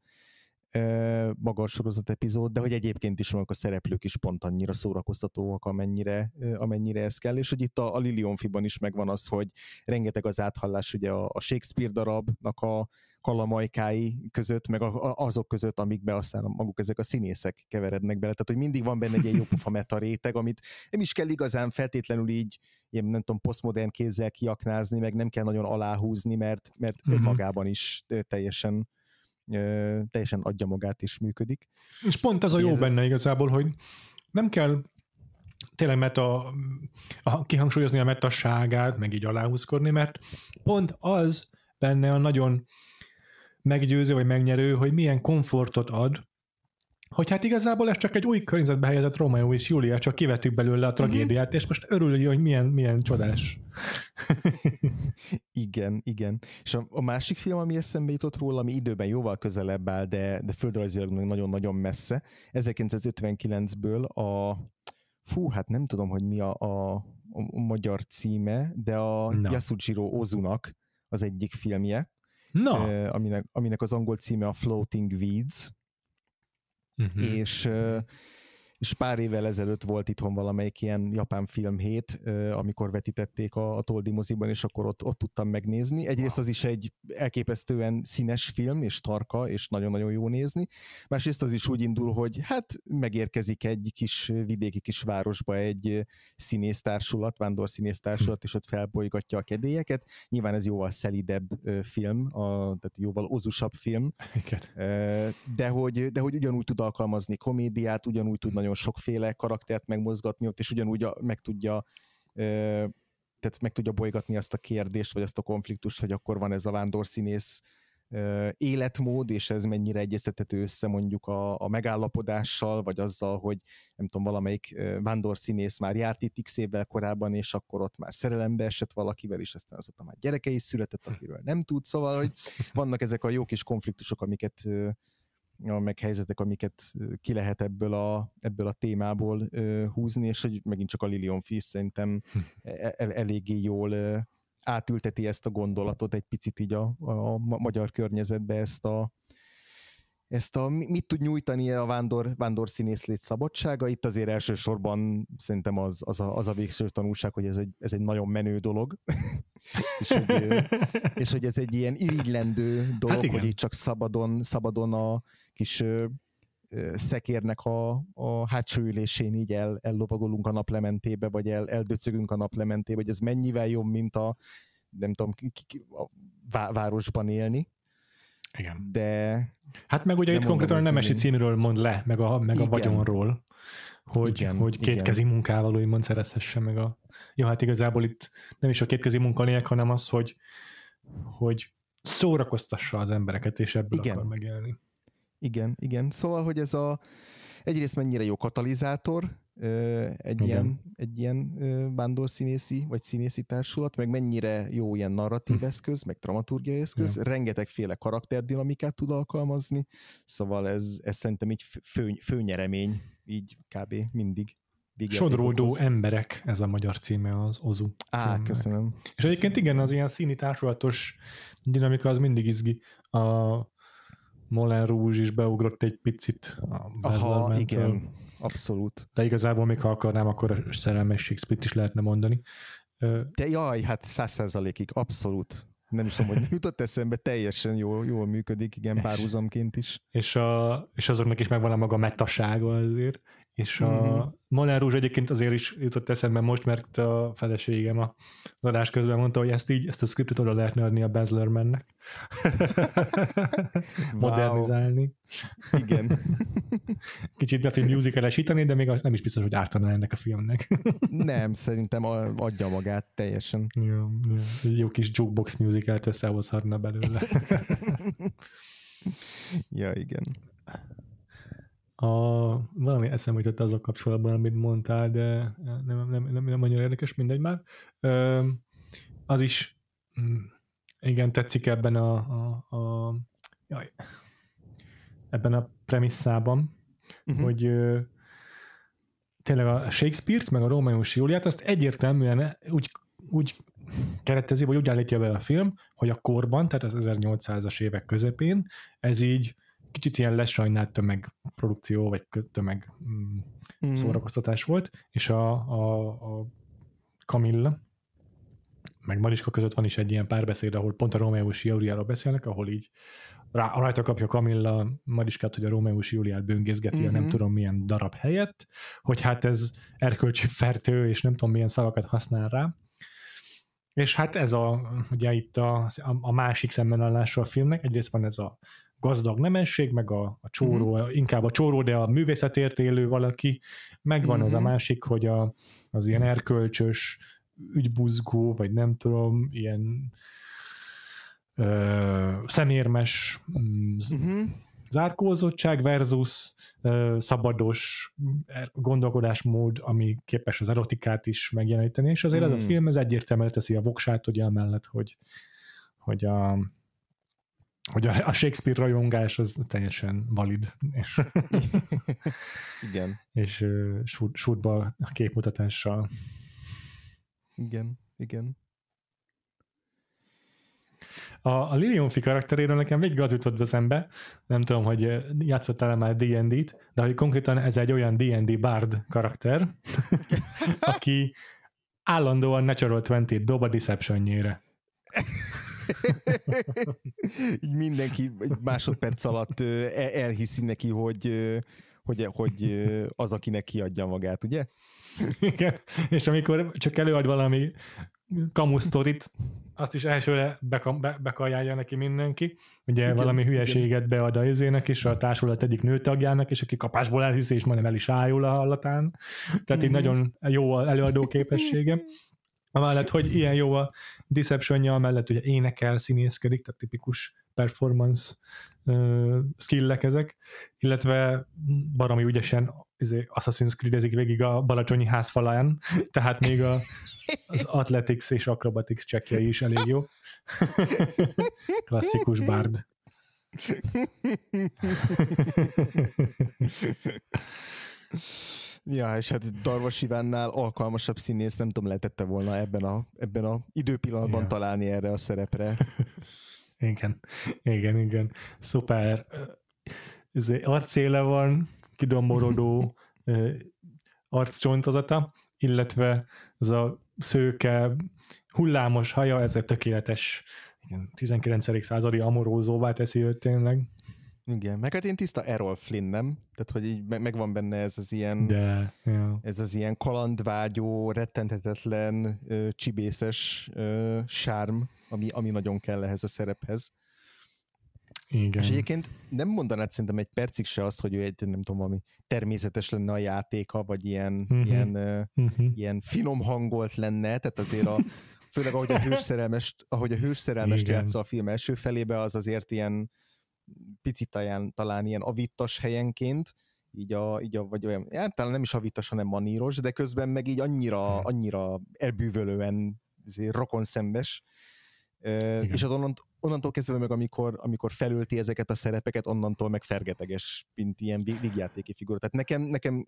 magas sorozat epizód, de hogy egyébként is vannak a szereplők is pont annyira szórakoztatóak, amennyire, amennyire ez kell, és hogy itt a, a Fiban is megvan az, hogy rengeteg az áthallás ugye a, a Shakespeare darabnak a kalamajkái között, meg a, a, azok között, amikbe aztán maguk ezek a színészek keverednek bele, tehát hogy mindig van benne egy ilyen jópofa meta réteg, amit nem is kell igazán feltétlenül így ilyen, nem tudom, posztmodern kézzel kiaknázni, meg nem kell nagyon aláhúzni, mert, mert mm-hmm. magában is teljesen teljesen adja magát és működik.
És pont ez a jó ez...
benne igazából, hogy nem kell tényleg meta,
a, kihangsúlyozni a metasságát, meg így aláhúzkodni, mert pont az benne a nagyon meggyőző vagy megnyerő, hogy milyen komfortot ad, hogy hát igazából ez csak egy új környezetbe helyezett Romeo és Júlia, csak kivettük belőle a mhm. tragédiát, uh-huh. és most örülj, hogy milyen, milyen csodás.
igen, igen. És a, a másik film, ami eszembe jutott róla, ami időben jóval közelebb áll, de, de földrajzilag nagyon-nagyon messze, 1959-ből a... Fú, hát nem tudom, hogy mi a, a, a magyar címe, de a no. Yasujiro Ozunak az egyik filmje, no. Eh, aminek, aminek az angol címe a Floating Weeds, uh-huh. és és pár évvel ezelőtt volt itthon valamelyik ilyen japán film hét, amikor vetítették a, a Toldi moziban, és akkor ott, ott tudtam megnézni. Egyrészt az is egy elképesztően színes film, és tarka, és nagyon-nagyon jó nézni. Másrészt az is úgy indul, hogy hát megérkezik egy kis vidéki kis városba egy színésztársulat, színésztársulat, hm. és ott felbolygatja a kedélyeket. Nyilván ez jóval szelidebb film, a, tehát jóval ozusabb film, de hogy, de hogy ugyanúgy tud alkalmazni komédiát, ugyanúgy tud hm. nagyon nagyon sokféle karaktert megmozgatni ott, és ugyanúgy a, meg tudja tehát meg tudja bolygatni azt a kérdést, vagy azt a konfliktust, hogy akkor van ez a vándorszínész életmód, és ez mennyire egyeztethető össze mondjuk a, a megállapodással, vagy azzal, hogy nem tudom, valamelyik vándorszínész már járt itt x évvel korábban, és akkor ott már szerelembe esett valakivel, és aztán azóta már gyereke is született, akiről nem tud, szóval, hogy vannak ezek a jó kis konfliktusok, amiket meg helyzetek, amiket ki lehet ebből a, ebből a témából húzni, és hogy megint csak a Lilion Fish szerintem el, e-, eléggé jól átülteti ezt a gondolatot egy picit így a, a magyar környezetbe, ezt a, ezt a, mit tud nyújtani a vándor, vándor színészlét szabadsága. Itt azért elsősorban szerintem az, az, a, az a végső tanulság, hogy ez egy, ez egy nagyon menő dolog, és, hogy, és hogy ez egy ilyen irigylendő dolog, hát hogy itt csak szabadon, szabadon a kis ö, szekérnek a, a hátsó ülésén így el, ellovagolunk a naplementébe, vagy el, eldöcögünk a naplementébe, hogy ez mennyivel jobb, mint a nem tudom, a városban élni igen. De... Hát meg ugye itt konkrétan a nemesi mind.
címről mond le, meg a, meg igen. a vagyonról, hogy, igen, hogy kétkezi igen. munkával úgymond szerezhesse meg a... Jó, hát igazából itt nem is a kétkezi munka lényeg, hanem az, hogy, hogy szórakoztassa az embereket, és ebből igen. akar
megélni. Igen, igen. Szóval, hogy ez a egyrészt mennyire jó katalizátor, egy Igen. ilyen, egy ilyen vándorszínészi, vagy színészi társulat, meg mennyire jó ilyen narratív hm. eszköz, meg dramaturgiai eszköz, Igen. rengetegféle karakterdinamikát tud alkalmazni, szóval ez, ez szerintem így fő, főnyeremény, így kb. mindig. Sodródó emberek,
ez a magyar címe az OZU. Á, filmnek. köszönöm. És egyébként igen, az ilyen színi társulatos dinamika az mindig izgi. A Molen Rouge is beugrott egy picit a Aha, igen abszolút. De igazából még ha akarnám, akkor a szerelmesség
split is lehetne mondani. De jaj, hát száz százalékig, abszolút. Nem is tudom, hogy jutott eszembe, teljesen jól, jól működik, igen, párhuzamként is.
És, a, és azoknak is megvan a maga metasága azért, és a mm-hmm. Molnár Rúzs egyébként azért is jutott eszembe most, mert a feleségem a adás közben mondta, hogy ezt így, ezt a scriptet oda lehetne adni a Baz mennek Modernizálni. Igen. Kicsit lehet, hogy musicalesíteni, de még nem is biztos, hogy ártana ennek a filmnek.
nem, szerintem adja magát teljesen. Jó, jó. jó kis jukebox musicalt összehozhatna belőle. ja, igen.
A, valami eszem jutott a kapcsolatban, amit mondtál, de eh, nem, nem, nem, nem annyira érdekes, mindegy már. Ö, az is mm, igen, tetszik ebben a, a, a jaj, ebben a premisszában, uh-huh. hogy ö, tényleg a Shakespeare-t, meg a Rómaiusi Júliát, azt egyértelműen úgy, úgy keretezi, vagy úgy állítja be a film, hogy a korban, tehát az 1800-as évek közepén, ez így kicsit ilyen lesajnált tömegprodukció, vagy tömeg mm, mm. szórakoztatás volt, és a, a, a Camilla, meg Mariska között van is egy ilyen párbeszéd, ahol pont a Rómeus Júliáról beszélnek, ahol így rá, rajta kapja Kamilla Mariskát, hogy a Rómeus és Júliát böngészgeti mm-hmm. a nem mhm. tudom milyen darab helyett, hogy hát ez erkölcsi fertő, és nem tudom milyen szavakat használ rá. És hát ez a, ugye itt a, a másik szembenállásra a filmnek, egyrészt van ez a gazdag nemesség, meg a, a csóró, mm-hmm. inkább a csóró, de a művészetért élő valaki, megvan mm-hmm. az a mhm. másik, hogy a, az ilyen erkölcsös, ügybuzgó, vagy nem tudom, ilyen ö, szemérmes mm-hmm. zárkózottság versus ö, szabados er-, gondolkodásmód, ami képes az erotikát is megjeleníteni, és azért mm. ez a mhm. film ez egyértelműen teszi a voksát, ugye amellett, hogy, hogy a hogy a Shakespeare rajongás az teljesen valid. És
Igen.
És uh, sútba a képmutatással.
Igen, igen.
A, a Lilionfi karakteréről nekem végig az jutott eszembe, nem tudom, hogy játszottál-e már D&D-t, de hogy konkrétan ez egy olyan D&D bard karakter, aki állandóan Natural 20-t dob a deception
így mindenki egy másodperc alatt e, elhiszi neki, hogy, hogy, hogy az, akinek kiadja magát, ugye? Igen, és
amikor csak előad valami kamusztorit, azt is elsőre bekam, be, bekajálja neki mindenki, ugye igen, valami hülyeséget igen. bead a izének, is, a társulat egyik nőtagjának, és aki kapásból elhiszi, és majdnem el is a hallatán. Tehát mm így mhm. nagyon jó előadó képessége. Amellett, hogy ilyen jó a deception amellett ugye énekel, színészkedik, tehát tipikus performance uh, skillek ezek, illetve baromi ügyesen izé, Assassin's Creed-ezik végig a Balacsonyi házfalán, tehát még a, az Athletics és Acrobatics csekje is elég jó.
Klasszikus bárd. Ja, és hát Darvas Ivánnál alkalmasabb színész nem tudom, lehetette volna ebben a, ebben a időpillanatban ja. találni erre a szerepre. igen, igen, igen. Szuper. Ez arcéle
van, kidomborodó arccsontozata, illetve ez a szőke, hullámos haja, ez egy tökéletes
19. századi amorózóvá teszi őt tényleg. Igen, meg hát én tiszta Errol Flynn, nem? Tehát, hogy így meg, megvan benne ez az ilyen, De, yeah. ez az ilyen kalandvágyó, rettenthetetlen, csibészes sárm, ami, ami nagyon kell ehhez a szerephez. Igen. És egyébként nem mondanád szerintem egy percig se azt, hogy ő egy, nem tudom, ami természetes lenne a játéka, vagy ilyen, uh-huh. ilyen, uh-huh. ilyen finom hangolt lenne, tehát azért a, főleg ahogy a hős szerelmest, ahogy a hős szerelmest játsza a film első felébe, az azért ilyen picit ilyen, talán ilyen avittas helyenként, így a, így a vagy olyan, hát talán nem is avittas, hanem maníros, de közben meg így annyira, mhm. annyira elbűvölően rokon szembes, Igen. és az onnant, onnantól kezdve meg, amikor, amikor felölti ezeket a szerepeket, onnantól meg fergeteges, mint ilyen vígjátéki figura. Tehát nekem, nekem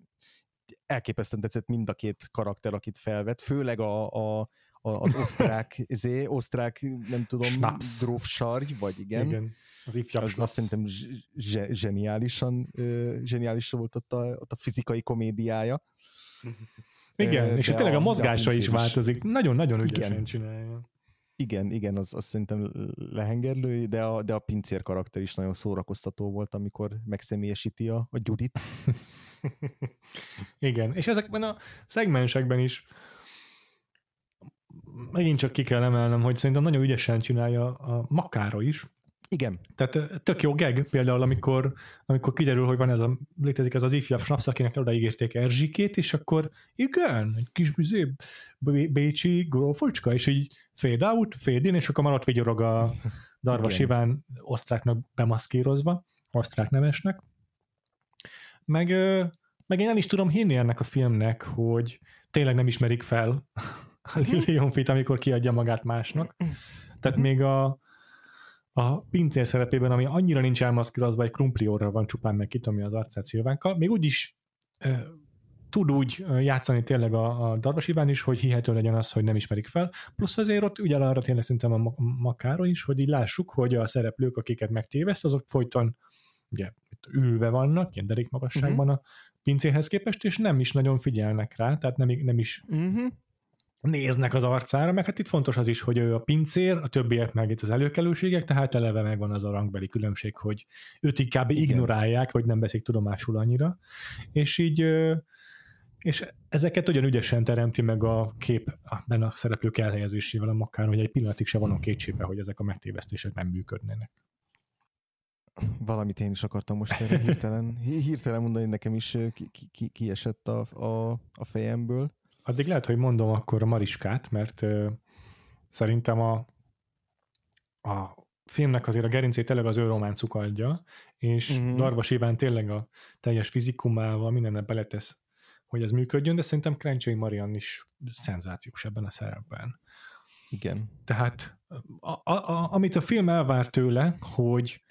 elképesztően tetszett mind a két karakter, akit felvett, főleg a, a, a az osztrák, zé, osztrák, nem tudom, Schnaps. gróf sarj, vagy igen. igen az ifjabb az azt szerintem zse, zseniálisan, zseniális volt ott a, ott a fizikai komédiája.
Igen, De és a, tényleg a mozgása is változik. Nagyon-nagyon ügyesen igen.
csinálja. Igen, igen, az, az szerintem lehengerlő, de a, de a pincér karakter is nagyon szórakoztató volt, amikor megszemélyesíti a, a Gyurit.
igen, és ezekben a szegmensekben is megint csak ki kell emelnem, hogy szerintem nagyon ügyesen csinálja a Makára is, igen. Tehát tök jó geg például, amikor, amikor kiderül, hogy van ez a, létezik ez az ifjabb snapsz, akinek odaígérték Erzsikét, és akkor igen, egy kis bizé, bécsi grófocska, és így fade out, fade in, és akkor maradt vigyorog a Darvas igen. Iván osztráknak bemaszkírozva, osztrák nemesnek. Meg, meg én nem is tudom hinni ennek a filmnek, hogy tényleg nem ismerik fel a mhm. Lilion amikor kiadja magát másnak. Tehát még a, a pincér szerepében, ami annyira nincs elmaszkírozva, egy orra van csupán meg ami az arcát Szilvánkkal, még is e, tud úgy játszani tényleg a, a Darvas Iván is, hogy hihető legyen az, hogy nem ismerik fel. Plusz azért ott ugye arra tényleg szerintem a makára is, hogy így lássuk, hogy a szereplők, akiket megtéveszt, azok folyton ugye ülve vannak, ilyen derék magasságban uh-huh. Mhm. a pincéhez képest, és nem is nagyon figyelnek rá, tehát nem, nem is uh-huh néznek az arcára, meg hát itt fontos az is, hogy ő a pincér, a többiek meg itt az előkelőségek, tehát eleve megvan az a rangbeli különbség, hogy őt inkább Igen. ignorálják, vagy nem veszik tudomásul annyira, és így és ezeket ugyan ügyesen teremti meg a kép a szereplők elhelyezésével, a makár, hogy egy pillanatig se van a kétségbe, hogy ezek a megtévesztések nem működnének.
Valamit én is akartam most erre hirtelen, hirtelen mondani, nekem is kiesett ki, ki, ki a, a, a fejemből addig lehet, hogy mondom
akkor a Mariskát, mert ö, szerintem a, a filmnek azért a gerincét tényleg az ő románcuk adja, és mm-hmm. Darvas Iván tényleg a teljes fizikumával mindenne beletesz, hogy ez működjön, de szerintem Krencsei Marian is szenzációs ebben a szerepben. Igen. Tehát a, a, a, amit a film elvár tőle, hogy,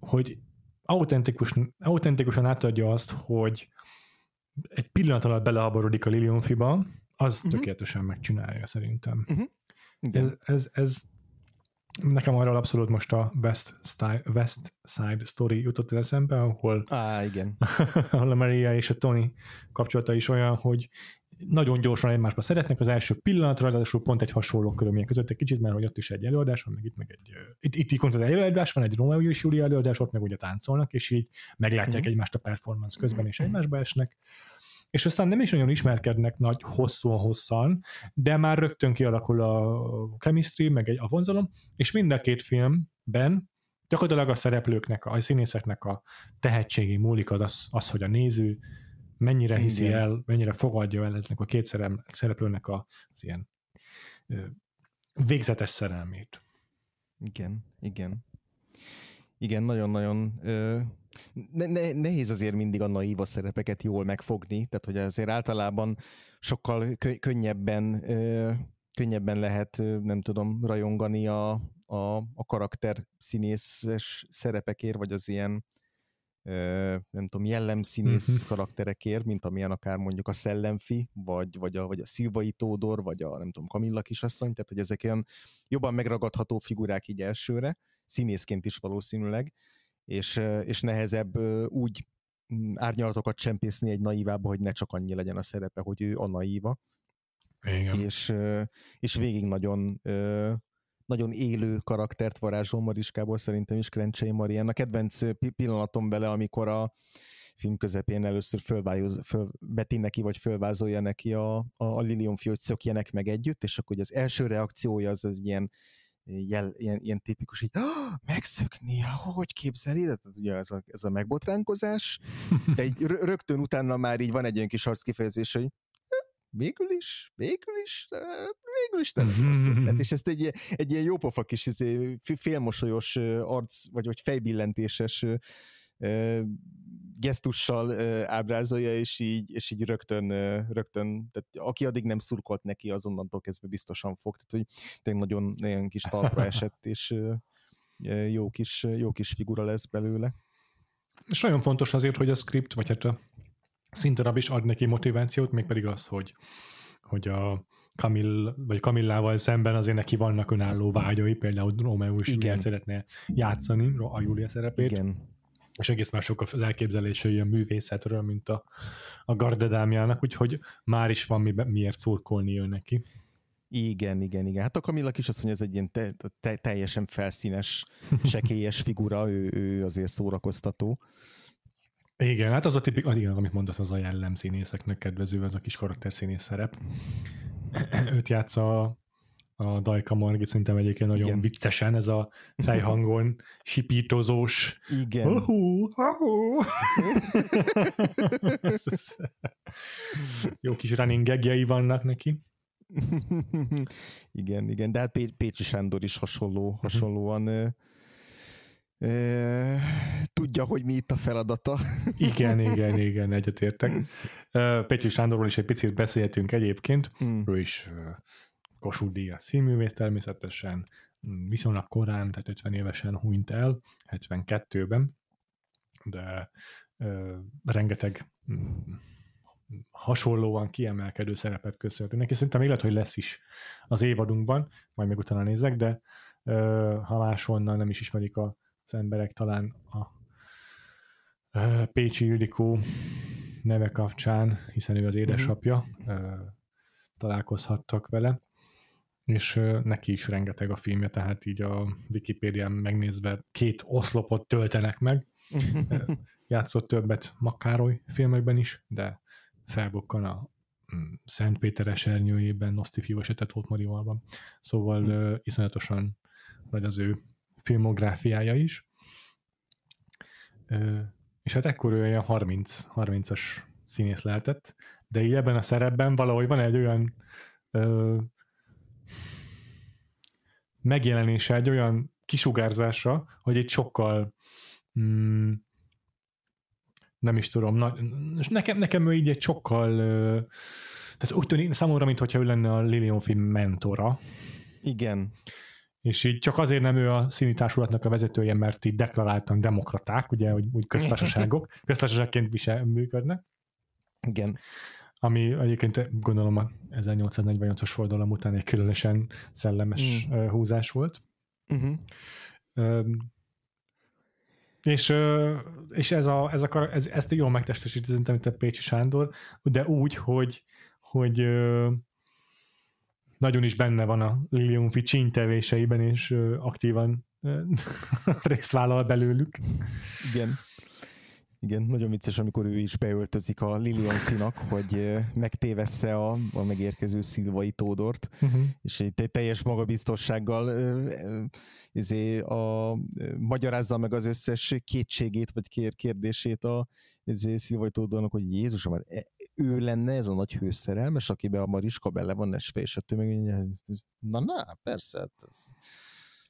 hogy autentikus, autentikusan átadja azt, hogy egy pillanat alatt belehaborodik a Lilionfiba, az uh-huh. tökéletesen megcsinálja szerintem. Uh-huh. Ez, ez, ez nekem arra abszolút most a West, Style, West Side Story jutott az eszembe,
ahol ah igen.
ahol a Maria és a Tony kapcsolata is olyan, hogy nagyon gyorsan egymásba szeretnek az első pillanatra, ráadásul pont egy hasonló körülmények között egy kicsit, mert hogy ott is egy előadás van, meg itt meg egy, itt, itt, itt az előadás van, egy Romeo és Júlia előadás, ott meg ugye táncolnak, és így meglátják mm. egymást a performance közben, és egymásba esnek és aztán nem is nagyon ismerkednek nagy hosszú-hosszan, de már rögtön kialakul a chemistry, meg egy, a vonzalom, és mind a két filmben gyakorlatilag a szereplőknek, a színészeknek a tehetségi múlik az, az, az hogy a néző mennyire hiszi Igen. el, mennyire fogadja el eznek a két szereplőnek
az ilyen végzetes szerelmét. Igen, igen. Igen, nagyon-nagyon ne, ne, nehéz azért mindig a naíva szerepeket jól megfogni, tehát hogy azért általában sokkal kö, könnyebben ö, könnyebben lehet, nem tudom, rajongani a, a, a karakter színészes szerepekért, vagy az ilyen nem tudom, jellemszínész uh-huh. karakterekért, mint amilyen akár mondjuk a Szellemfi, vagy, vagy, a, vagy a Szilvai Tódor, vagy a nem tudom, Kamilla kisasszony, tehát hogy ezek olyan jobban megragadható figurák így elsőre, színészként is valószínűleg, és, és nehezebb úgy mm, árnyalatokat csempészni egy naivába, hogy ne csak annyi legyen a szerepe, hogy ő a naíva. Igen. És, és végig nagyon nagyon élő karaktert varázsol Mariskából, szerintem is Krencsei Marianna. kedvenc eh, pillanatom vele, amikor a film közepén először fölvájoz, föl, beti neki, vagy fölvázolja neki a, a, a Lilium fiú, hogy meg együtt, és akkor az első reakciója az, az ilyen, jel, ilyen, ilyen tipikus, így megszökni, hogy képzeli? Tehát ugye ez a, ez a megbotránkozás, de így rögtön utána már így van egy ilyen kis arckifejezés, hogy végül is, végül is, végül is nem rossz És ezt egy, egy ilyen jópofa kis izé, félmosolyos arc, vagy, vagy fejbillentéses gesztussal ábrázolja, és így, és így rögtön, rögtön, tehát aki addig nem szurkolt neki, azonnantól kezdve biztosan fog. Tehát, hogy tényleg nagyon ilyen kis talpra esett, és jó kis, jó kis figura lesz belőle.
És nagyon fontos azért, hogy a script, vagy hát a színdarab is ad neki motivációt, mégpedig az, hogy, hogy a Kamil, vagy Kamillával szemben azért neki vannak önálló vágyai, például Romeo is Igen. szeretne játszani a Júlia szerepét. Igen. És egész mások az elképzelései a művészetről, mint a, a gardedámjának, úgyhogy már is van miért szurkolni
ő neki. Igen, igen, igen. Hát a Kamilla mondja, ez egy ilyen te, te, teljesen felszínes, sekélyes figura, ő, ő azért szórakoztató. Igen,
hát az a tipik, az igen, amit mondasz, az a jellem színészeknek kedvező, az a kis karakter színész szerep. Őt játsza a, a Dajka Margit, szerintem egyébként nagyon igen. viccesen ez a fejhangon sipítozós. Igen.
Ahú, hú.
Jó kis running gagjei vannak neki.
igen, igen, de hát Pécsi Sándor is hasonló, mhm. hasonlóan tudja, hogy mi itt a feladata. Igen,
igen, igen, egyetértek. Pécsi Sándorról is egy picit beszéltünk egyébként, mm. ő is Kossuth Díja színművész természetesen, viszonylag korán, tehát 50 évesen hunyt el, 72-ben, de rengeteg mm, hasonlóan kiemelkedő szerepet köszönhető neki. Szerintem élet, hogy lesz is az évadunkban, majd még utána nézek, de ha máshonnan nem is ismerik a az emberek talán a Pécsi Ildikó neve kapcsán, hiszen ő az mhm. édesapja, uh-huh. találkozhattak vele, és neki is rengeteg a filmje, tehát így a Wikipédián megnézve két oszlopot töltenek meg. Mhm. Játszott többet Makároly filmekben is, de felbukkan a mm, Szent Péter esernyőjében, Noszti esetet volt Marivalban. Szóval uh, iszonyatosan nagy az ő filmográfiája is. és hát ekkor ő ilyen 30, 30-as színész lehetett, de így ebben a szerepben valahogy van egy olyan ö, megjelenése, egy olyan kisugárzása, hogy egy sokkal mm, nem is tudom, na, nekem, nekem ő így egy sokkal ö, tehát úgy tűnik számomra, mintha ő lenne a Lilium film mentora. Igen és így csak azért nem ő a színitársulatnak a vezetője, mert így deklaráltan demokraták, ugye, hogy úgy köztársaságok, köztársaságként visel, működnek. Igen. Ami egyébként gondolom a 1848-as fordulom után egy különösen szellemes mm. húzás volt. Mm-hmm. és, és ez a, ez a, ez, ezt jól megtestesíti, szerintem itt a Pécsi Sándor, de úgy, hogy, hogy nagyon is benne van a Lilium Liliumfi tevéseiben, és aktívan
részt vállal belőlük. Igen. Igen, nagyon vicces, amikor ő is beöltözik a Finak, hogy megtévesse a, a megérkező Szilvai Tódort, uh-huh. és egy teljes magabiztossággal ezé a, magyarázza meg az összes kétségét, vagy kér, kérdését a ezé Szilvai Tódornak, hogy Jézusom, hát e, ő lenne ez a nagy hőszerelmes, akiben a Mariska bele van esve, és ettől meg na, na, persze, hát ez,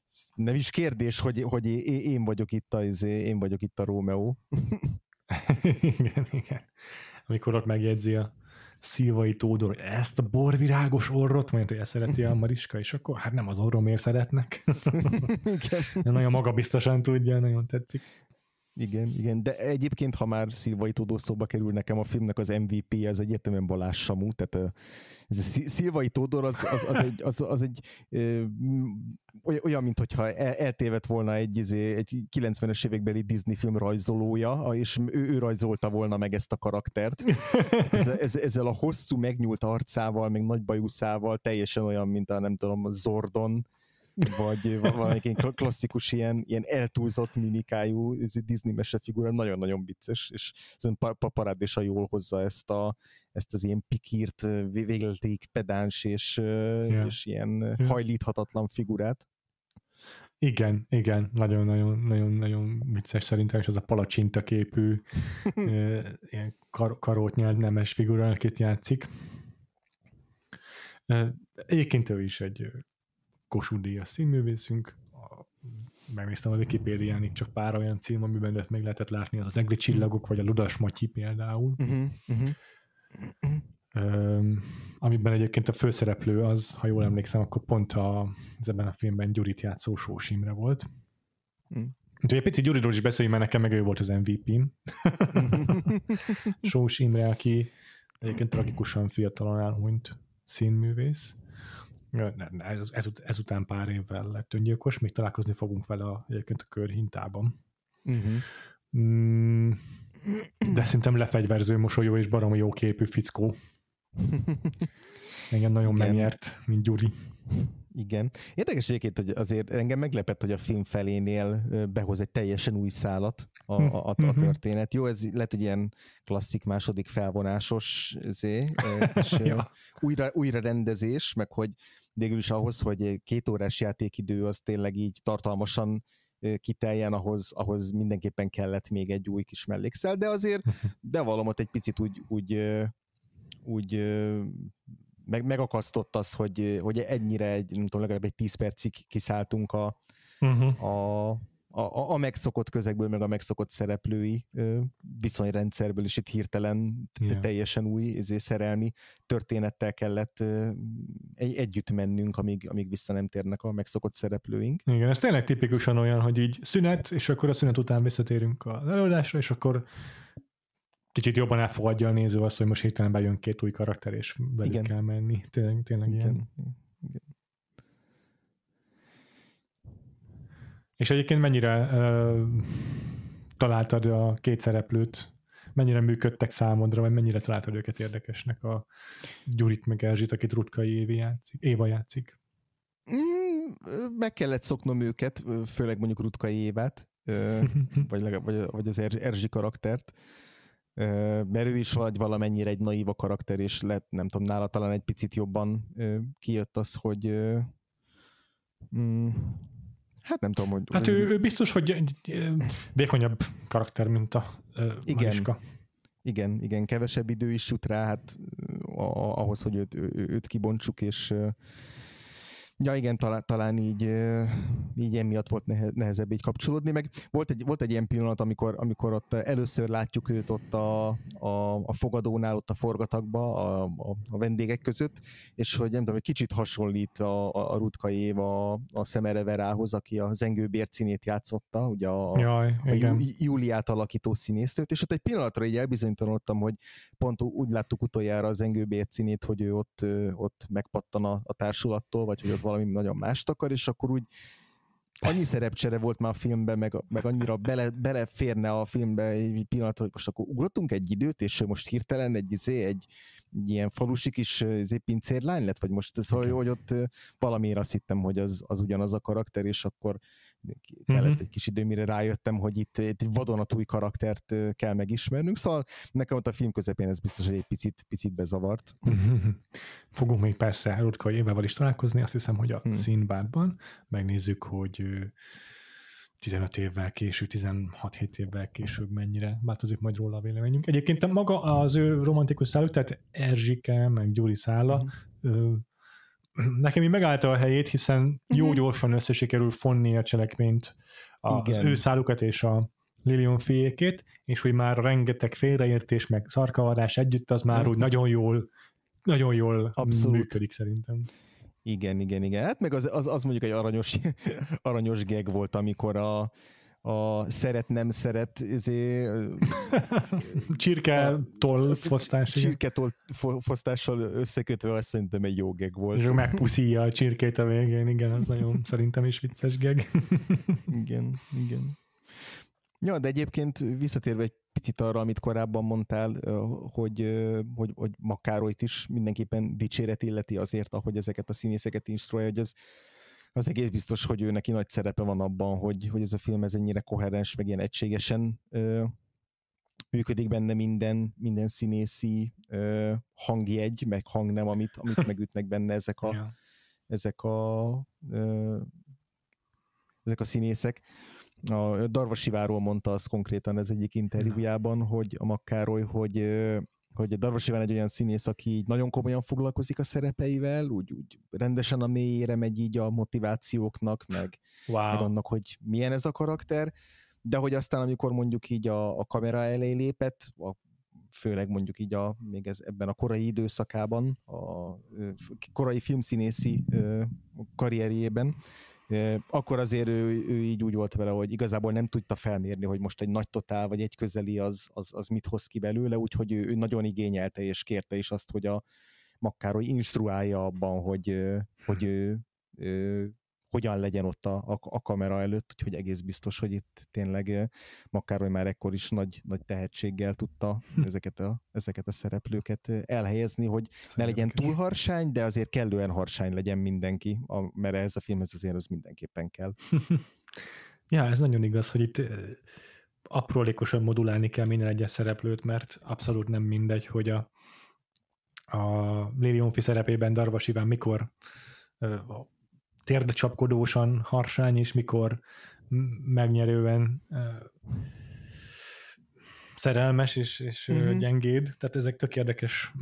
ez nem is kérdés, hogy, hogy én vagyok itt a, izé, én vagyok itt a Rómeó.
igen, igen. Amikor ott megjegyzi a Szilvai Tódor, hogy ezt a borvirágos orrot, mondja, hogy ezt szereti a Mariska, és akkor hát nem az orrom szeretnek. igen. Nagyon magabiztosan tudja, nagyon tetszik.
Igen, igen, de egyébként, ha már Szilvai Tódó szóba kerül nekem, a filmnek az MVP az egyetemen Balázs Samu, tehát ez a Szilvai Tódor az, az, az egy, az, az egy ö, olyan, mint hogyha eltévedt volna egy, izé, egy 90-es évekbeli Disney film rajzolója, és ő, ő rajzolta volna meg ezt a karaktert. Ez, ez, ezzel a hosszú, megnyúlt arcával, meg nagy bajuszával, teljesen olyan, mint a nem tudom, Zordon vagy valamelyik ilyen klasszikus ilyen, ilyen eltúlzott mimikájú Disney figura nagyon-nagyon vicces, és szerintem a jól hozza ezt, a, ezt az ilyen pikírt, végletig pedáns és, yeah. és ilyen hajlíthatatlan figurát.
Igen, igen, nagyon-nagyon-nagyon vicces szerintem, és az a palacsinta képű ilyen kar- karót nyelt nemes figura, akit játszik. Egyébként ő is egy Kossuth Díjas színművészünk, megnéztem a Wikipédián itt csak pár olyan cím, amiben lehet meg lehetett látni, az az Egli Csillagok, vagy a Ludas Matyi például. Uh-huh, uh-huh. Um, amiben egyébként a főszereplő az, ha jól emlékszem, akkor pont a, az ebben a filmben Gyurit játszó Sós Imre volt. Uh-huh. Úgyhogy egy picit Gyuriról is beszéljünk, mert nekem meg ő volt az MVP-m. Sós Imre, aki egyébként tragikusan fiatalon elhunyt színművész. Ez, ezut, ezután pár évvel lett öngyilkos, még találkozni fogunk vele a, egyébként a körhintában. Uh-huh. de szerintem lefegyverző, mosolyó és baromi jó képű fickó. Engem nagyon Igen. megnyert, mint Gyuri.
Igen. Érdekes egyébként, hogy azért engem meglepett, hogy a film felénél behoz egy teljesen új szálat a, hm, a, a, a hm, hm. történet. Jó, ez lehet, hogy ilyen klasszik második felvonásos zé, és ja. újra, újra rendezés, meg hogy végül is ahhoz, hogy két órás játékidő az tényleg így tartalmasan kiteljen, ahhoz, ahhoz mindenképpen kellett még egy új kis mellékszel, de azért bevallom ott egy picit úgy, úgy, úgy meg, megakasztott az, hogy, hogy ennyire egy, nem tudom, legalább egy 10 percig kiszálltunk a, uh-huh. a a, a megszokott közegből, meg a megszokott szereplői viszonyrendszerből, is itt hirtelen yeah. teljesen új izé, szerelmi történettel kellett egy, együtt mennünk, amíg, amíg vissza nem térnek a megszokott szereplőink.
Igen, ez tényleg tipikusan olyan, hogy így szünet, és akkor a szünet után visszatérünk az előadásra, és akkor kicsit jobban elfogadja a néző azt, hogy most hirtelen bejön két új karakter, és velük Igen. kell menni. Tényleg, tényleg Igen. ilyen. És egyébként mennyire ö, találtad a két szereplőt, mennyire működtek számodra, vagy mennyire találtad őket érdekesnek a Gyurit meg Erzsit, akit Rutkai Évi játszik, Éva játszik?
Mm, meg kellett szoknom őket, főleg mondjuk Rutkai Évát, vagy, legalább, vagy, vagy az Erzsi karaktert, mert ő is vagy valamennyire egy naíva karakter, és lett, nem tudom, nála talán egy picit jobban kijött az, hogy mm, Hát nem tudom, hogy... Hát ő,
ő biztos, hogy
vékonyabb karakter, mint a igen. Mariska. Igen, igen, kevesebb idő is jut rá, hát ahhoz, hogy őt, őt kibontsuk, és Ja igen, talán, talán így, így emiatt volt nehezebb így kapcsolódni, meg volt egy, volt egy ilyen pillanat, amikor, amikor ott először látjuk őt ott a, a, a fogadónál, ott a forgatakba, a, a, a vendégek között, és hogy nem tudom, egy kicsit hasonlít a, a, a Rutka Éva a, a Szemereverához, aki a Zengő Bércinét játszotta, ugye a, Jaj, a igen. Júliát alakító színésztőt, és ott egy pillanatra így elbizonytalanodtam, hogy pont úgy láttuk utoljára a Zengő Bércinét, hogy ő ott, ott megpattan a, a társulattól, vagy hogy ott valami nagyon mást akar, és akkor úgy annyi szerepcsere volt már a filmben, meg, meg annyira bele, beleférne a filmbe egy pillanatra, hogy most akkor ugrottunk egy időt, és most hirtelen egy, egy, izé, egy, egy ilyen falusi kis izé, pincérlány lett, vagy most ez, hogy, hogy ott valamiért azt hittem, hogy az, az ugyanaz a karakter, és akkor kellett uh-huh. egy kis idő, mire rájöttem, hogy itt, itt egy vadonatúj karaktert kell megismernünk, szóval nekem ott a film közepén ez biztos, hogy egy picit, picit bezavart. Uh-huh. Fogunk még persze
Rutka Évával is találkozni, azt hiszem, hogy a uh-huh. Mhm. színbádban megnézzük, hogy 15 évvel később, 16-7 évvel később mennyire változik majd róla a véleményünk. Egyébként maga az ő romantikus szálluk, tehát Erzsike, meg Gyuri Szála, uh-huh nekem így megállta a helyét, hiszen mhm. jó gyorsan összesikerül fonni a cselekményt, az Igen. ő szálukat és a Lilium fiékét, és hogy már rengeteg félreértés, meg szarkavarás együtt, az már úgy mhm. nagyon jól, nagyon jól Abszolút. működik szerintem.
Igen, igen, igen. Hát meg az, az, az mondjuk egy aranyos, aranyos geg volt, amikor a, a szeret-nem szeret izé, toll fosztás. Csirketól fosztással összekötve azt szerintem egy jó geg volt. És megpuszíja
a csirkét a végén, igen, az nagyon szerintem is vicces geg.
igen, igen. Ja, de egyébként visszatérve egy picit arra, amit korábban mondtál, hogy, hogy, hogy Makárolyt is mindenképpen dicséret illeti azért, ahogy ezeket a színészeket instruálja, hogy ez az egész biztos, hogy ő neki nagy szerepe van abban, hogy, hogy ez a film ez ennyire koherens, meg ilyen egységesen ö, működik benne minden, minden színészi ö, hangjegy, meg hangnem, amit, amit megütnek benne ezek a, ja. ezek a ö, ezek a színészek. A Darvasiváról mondta azt konkrétan ez egyik interjújában, hogy a Makkároly, hogy hogy Darvas Iván egy olyan színész, aki így nagyon komolyan foglalkozik a szerepeivel, úgy, úgy rendesen a mélyére megy így a motivációknak, meg, wow. meg annak, hogy milyen ez a karakter, de hogy aztán amikor mondjuk így a, a kamera elé lépett, a, főleg mondjuk így a, még ez, ebben a korai időszakában, a, a korai filmszínészi a karrierjében, akkor azért ő, ő így úgy volt vele, hogy igazából nem tudta felmérni, hogy most egy nagy totál vagy egy közeli az, az, az mit hoz ki belőle, úgyhogy ő, ő nagyon igényelte és kérte is azt, hogy a Makkároly instruálja abban, hogy, hogy mhm. ő, ő hogyan legyen ott a, a, a kamera előtt, úgyhogy egész biztos, hogy itt tényleg Makároly már ekkor is nagy, nagy tehetséggel tudta hm. ezeket a, ezeket a szereplőket elhelyezni, hogy ne legyen túl harsány, de azért kellően harsány legyen mindenki, a, mert ehhez a filmhez azért az mindenképpen kell.
ja, ez nagyon igaz, hogy itt aprólékosan modulálni kell minden egyes szereplőt, mert abszolút nem mindegy, hogy a, a Lilionfi szerepében Darvas Iván mikor térdecsapkodósan harsány, és mikor megnyerően szerelmes és, és uh-huh. gyengéd. Tehát ezek tök érdekes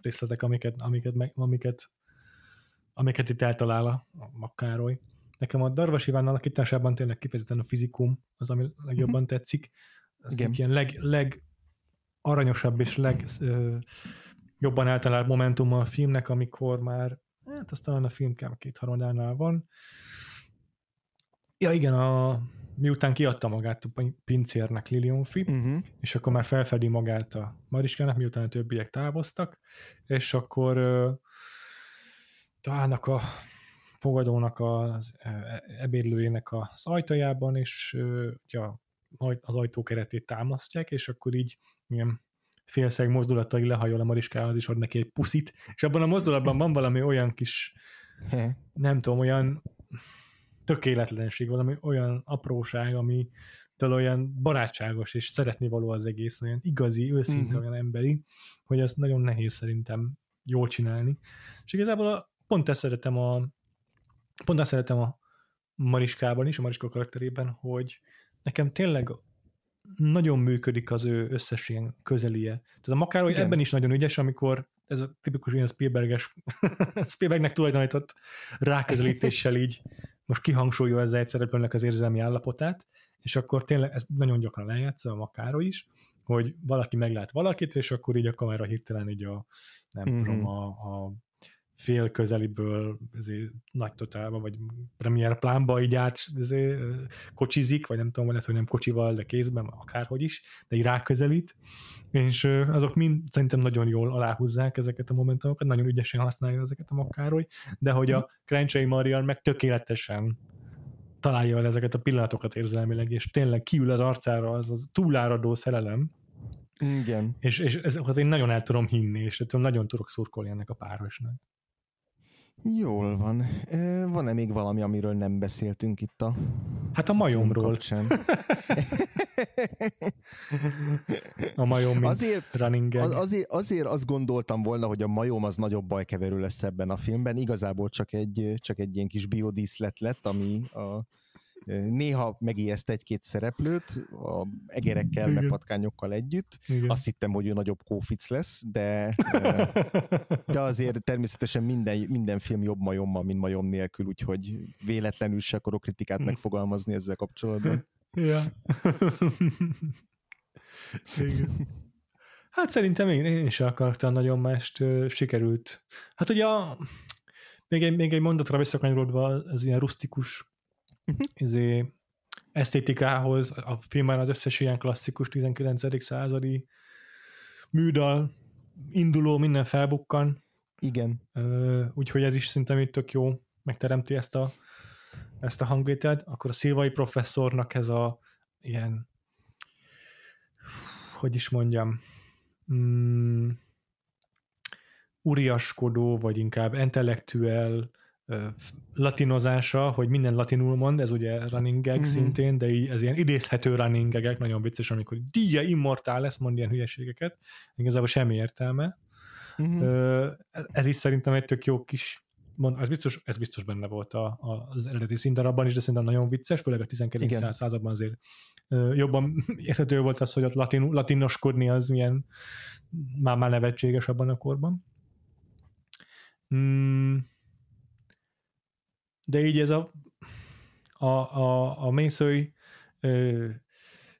részletek, amiket, amiket, amiket, amiket itt eltalál a, a Károly. Nekem a Darvas Iván alakításában tényleg kifejezetten a fizikum az, ami legjobban uh-huh. tetszik. Az Igen. ilyen leg, leg aranyosabb és leg ö, jobban eltalált momentum a filmnek, amikor már Hát azt talán a filmkám harmadánál van. Ja igen, a, miután kiadta magát a pincérnek Lilionfi, uh-huh. Mhm. és akkor már felfedi magát a Mariskának, miután a többiek távoztak, és akkor talán a fogadónak az e, e, ebédlőjének az ajtajában, és ja az ajtó keretét támasztják, és akkor így ilyen félszeg mozdulatai lehajol a mariskához, és ad neki egy puszit, és abban a mozdulatban van valami olyan kis, nem tudom, olyan tökéletlenség, valami olyan apróság, ami olyan barátságos, és szeretni való az egész, olyan igazi, őszinte, uh-huh. olyan emberi, hogy ezt nagyon nehéz szerintem jól csinálni. És igazából a, pont ezt szeretem a pont ezt szeretem a Mariskában is, a Mariska karakterében, hogy nekem tényleg nagyon működik az ő összes ilyen közelie. Tehát a Makároly Igen. ebben is nagyon ügyes, amikor ez a tipikus ilyen Spielberges, Spielbergnek tulajdonított rákezelítéssel így most kihangsúlyozza egy szereplőnek az érzelmi állapotát, és akkor tényleg ez nagyon gyakran lejátsza a Makároly is, hogy valaki meglát valakit, és akkor így a kamera hirtelen így a, nem mm-hmm. tudom, a, a fél közeliből nagy totálba, vagy premier plánba így át kocsizik, vagy nem tudom, lehet, hogy nem kocsival, de kézben, akárhogy is, de így ráközelít, és azok mind szerintem nagyon jól aláhúzzák ezeket a momentumokat, nagyon ügyesen használja ezeket a Makkároly, de hogy a Crancsei Marian meg tökéletesen találja el ezeket a pillanatokat érzelmileg, és tényleg kiül az arcára az, az túláradó szerelem, igen. És, és ezeket hát én nagyon el tudom hinni, és nagyon tudok szurkolni ennek a párosnak.
Jól van. Van-e még valami, amiről nem beszéltünk itt a... Hát a majomról. Sem. a majom, azért, running az, azért, azért azt gondoltam volna, hogy a majom az nagyobb bajkeverő lesz ebben a filmben. Igazából csak egy, csak egy ilyen kis biodíszlet lett, ami a Néha megijeszt egy-két szereplőt, a egerekkel, meg patkányokkal együtt. Igen. Azt hittem, hogy ő nagyobb kófic lesz, de, de azért természetesen minden, minden film jobb majommal, mint majom nélkül, úgyhogy véletlenül se akarok kritikát hm. megfogalmazni ezzel kapcsolatban.
Ja. Igen. Hát szerintem én, én is akartam nagyon mást, ö, sikerült. Hát ugye a, még, egy, még egy mondatra visszakanyarodva, az ilyen rustikus izé, esztétikához, a filmben az összes ilyen klasszikus 19. századi műdal induló minden felbukkan. Igen. úgyhogy ez is szerintem itt tök jó, megteremti ezt a, ezt a hangvételt. Akkor a szilvai professzornak ez a ilyen hogy is mondjam, um, uriaskodó, vagy inkább intellektuel latinozása, hogy minden latinul mond, ez ugye running gag mm-hmm. szintén, de így, ez ilyen idézhető running gagek, nagyon vicces, amikor díja immortál lesz, mond ilyen hülyeségeket, igazából semmi értelme. Mm-hmm. Ez is szerintem egy tök jó kis mond, ez biztos, ez biztos benne volt a, a, az eredeti színdarabban is, de szerintem nagyon vicces, főleg a 19. Igen. században azért jobban érthető volt az, hogy ott latin, latinoskodni az milyen már, már nevetséges abban a korban. Mm de így ez a, a, a, a Mészői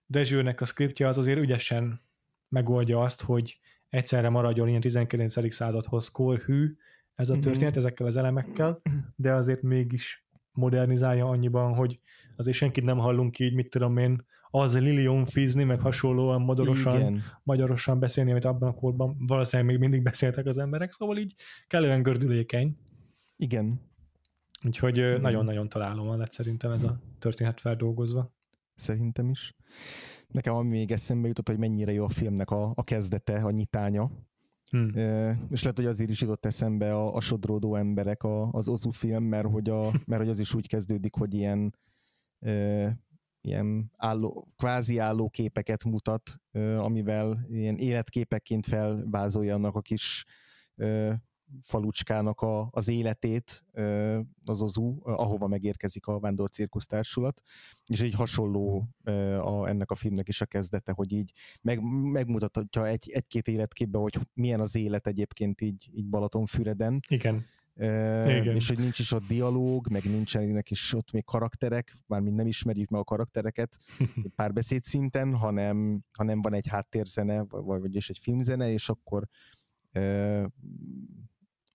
Dezsőnek a skriptje az azért ügyesen megoldja azt, hogy egyszerre maradjon ilyen 19. századhoz korhű ez a mhm. történet mm-hmm. ezekkel az elemekkel, de azért mégis modernizálja annyiban, hogy azért senkit nem hallunk így, mit tudom én, az Lilium fizni meg hasonlóan modorosan, Igen. magyarosan beszélni, amit abban a korban valószínűleg még mindig beszéltek az emberek, szóval így kellően gördülékeny.
Igen. Úgyhogy mm. nagyon-nagyon találom lett hát szerintem ez a történet feldolgozva. Szerintem is. Nekem ami még eszembe jutott, hogy mennyire jó a filmnek a, a kezdete, a nyitánya. Hmm. és lehet, hogy azért is jutott eszembe a, a sodródó emberek a, az Ozu film, mert hogy, a, mert hogy az is úgy kezdődik, hogy ilyen e, ilyen álló, kvázi álló képeket mutat, amivel ilyen életképekként felvázolja annak a kis falucskának a, az életét az az ú, ahova megérkezik a Vándor Cirkusz Társulat, és egy hasonló a, ennek a filmnek is a kezdete, hogy így meg, megmutatja egy, egy-két életképbe, hogy milyen az élet egyébként így, így Balatonfüreden. Igen. E, Igen. És hogy nincs is ott dialóg, meg nincsenek is ott még karakterek, mármint nem ismerjük meg a karaktereket párbeszéd szinten, hanem, hanem van egy háttérzene, vagy, vagy egy filmzene, és akkor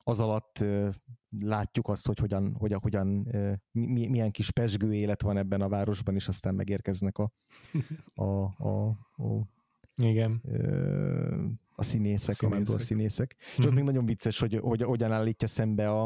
az alatt látjuk azt, hogy hogyan, hogyan, hogyan milyen kis pesgő élet van ebben a városban, és aztán megérkeznek a, a, a, a igen. A színészek, a, a mentor színészek. Mm-hmm. És ott mhm. még nagyon vicces, hogy, hogy hogyan állítja szembe a,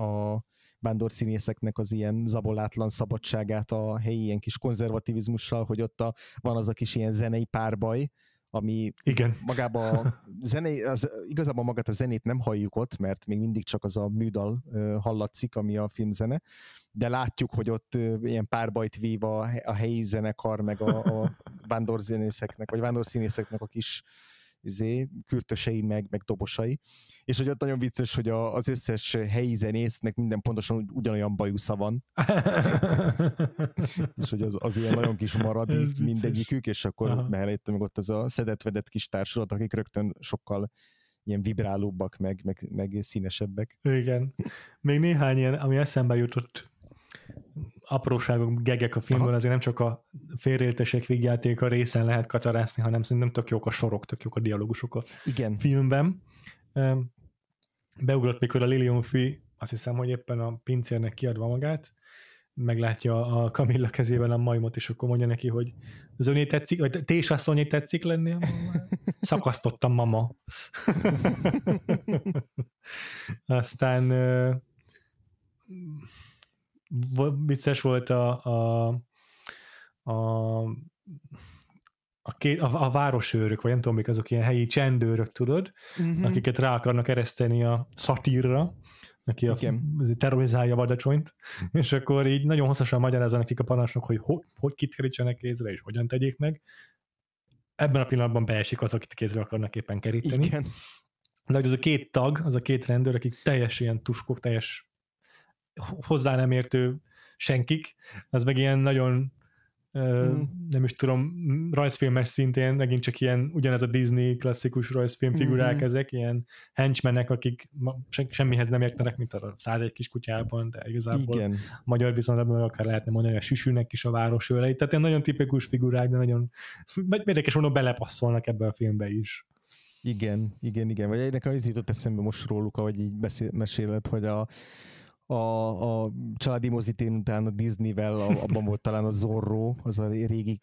a vándor színészeknek az ilyen zabolátlan szabadságát a helyi ilyen kis konzervativizmussal, hogy ott a, van az a kis ilyen zenei párbaj, ami Igen. magába a zené, az, igazából magát a zenét nem halljuk ott, mert még mindig csak az a műdal hallatszik, ami a filmzene, de látjuk, hogy ott ilyen párbajt vív a, a helyi zenekar, meg a, a vándorzenészeknek, vagy vándorszínészeknek a kis izé, kürtösei, meg, meg dobosai. És hogy ott nagyon vicces, hogy a, az összes helyi zenésznek minden pontosan ugyanolyan bajusza van. és hogy az, az ilyen nagyon kis maradi mindegyikük, és akkor mellette meg ott az a szedetvedett kis társulat, akik rögtön sokkal ilyen vibrálóbbak, meg, meg, meg színesebbek. Igen.
Még néhány ilyen, ami eszembe jutott apróságok, gegek a filmből, Aha. azért nem csak a félreértések vigyáték a részen lehet kacarászni, hanem szerintem tök jók a sorok, tök jók a dialógusok a Igen. filmben. Beugrott, mikor a Lilium Fi, azt hiszem, hogy éppen a pincérnek kiadva magát, meglátja a Kamilla kezében a majmot, és akkor mondja neki, hogy az öné tetszik, vagy te is lenni tetszik lenni? Szakasztottam mama. Aztán vicces volt a, a, a a, két, a, a városőrök, vagy nem tudom, mik azok ilyen helyi csendőrök, tudod, uh-huh. akiket rá akarnak ereszteni a szatírra, aki a, terrorizálja a vadacsonyt, és akkor így nagyon hosszasan magyarázza nekik a parancsnok, hogy ho, hogy kiterítsenek kézre, és hogyan tegyék meg. Ebben a pillanatban beesik az, akit kézre akarnak éppen keríteni. Igen. De az a két tag, az a két rendőr, akik teljes ilyen tuskok, teljes hozzá nem értő senkik, az meg ilyen nagyon hmm. nem is tudom, rajzfilmes szintén, megint csak ilyen, ugyanez a Disney klasszikus rajzfilm figurák hmm. ezek, ilyen henchmenek, akik se, semmihez nem értenek, mint a 101 kis kutyában, de igazából Igen. magyar viszonylatban akár lehetne mondani a süsűnek is a város őrei, tehát ilyen nagyon tipikus figurák, de nagyon érdekes mondom, belepasszolnak ebbe a filmbe is.
Igen, igen, igen. Vagy egynek az jutott eszembe most róluk, ahogy így beszél, meséled, hogy a, a, a családi mozitén után a Disney-vel, a, abban volt talán a Zorro, az a régi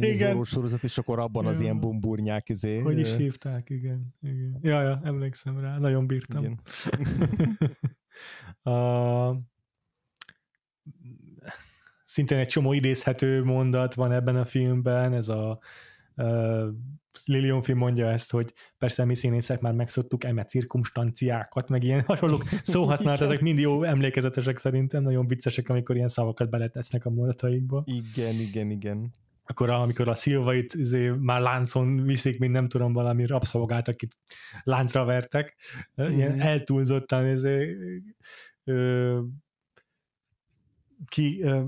Zorro sorozat, és akkor abban az ilyen bumburnyák. Izé. Hogy is
hívták, igen. igen. Ja, ja, emlékszem rá, nagyon bírtam. Igen. a... Szintén egy csomó idézhető mondat van ebben a filmben, ez a film mondja ezt, hogy persze mi színészek már megszoktuk eme cirkumstanciákat, meg ilyen hasonlók szóhasználat, ezek mind jó emlékezetesek szerintem, nagyon viccesek, amikor ilyen szavakat beletesznek a mondataikba.
Igen, igen, igen.
Akkor amikor a szilvait izé, már láncon viszik, mint nem tudom, valami rabszolgált, akit láncra vertek, ilyen mhm. eltúlzottan izé, ö, ki, ö,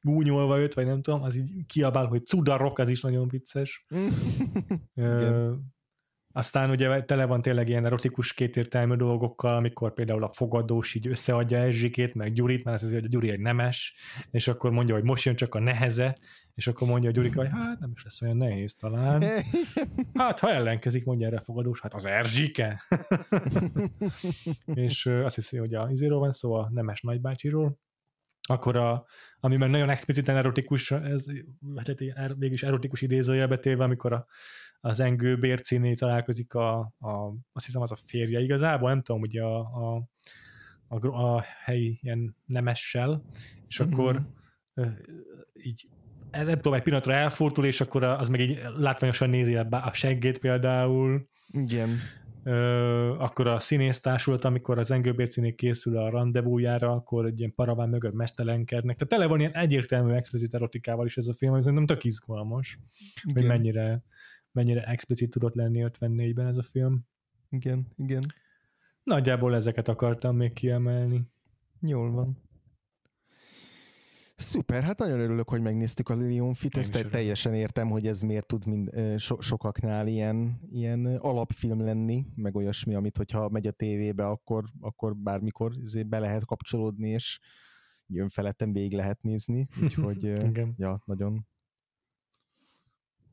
gúnyolva őt, vagy nem tudom, az így kiabál, hogy cudarok, az is nagyon vicces. aztán ugye tele van tényleg ilyen erotikus kétértelmű dolgokkal, amikor például a fogadós így összeadja Erzsikét, meg Gyurit, mert az azért, hogy a Gyuri egy nemes, és akkor mondja, hogy most jön csak a neheze, és akkor mondja a Gyuri, hogy hát nem is lesz olyan nehéz talán. Hát ha ellenkezik, mondja erre a fogadós, hát az Erzsike. és azt hiszi, hogy a Iziról van szó, a nemes nagybácsiról, akkor a, ami már nagyon expliciten erotikus, ez hát er, mégis erotikus idézője betéve, amikor a, az Engő bércénél találkozik a, a, azt hiszem az a férje igazából, nem tudom, ugye a, a, a, a helyi ilyen nemessel, és mm-hmm. akkor így nem tudom, egy pillanatra elfordul, és akkor az meg így látványosan nézi a, a seggét például. Igen akkor a színész amikor az Engő készül a rendezvújára, akkor egy ilyen paraván mögött mestelenkednek. Tehát tele van ilyen egyértelmű explicit erotikával is ez a film, ami szerintem tök izgalmas, igen. hogy mennyire, mennyire explicit tudott lenni 54-ben ez a film. Igen, igen. Nagyjából ezeket akartam még
kiemelni. Jól van. Szuper, hát nagyon örülök, hogy megnéztük a Fit, ezt te, teljesen értem, hogy ez miért tud mind, so, sokaknál ilyen, ilyen alapfilm lenni, meg olyasmi, amit hogyha megy a tévébe, akkor, akkor bármikor izé be lehet kapcsolódni, és jön felettem végig lehet nézni, úgyhogy ja, nagyon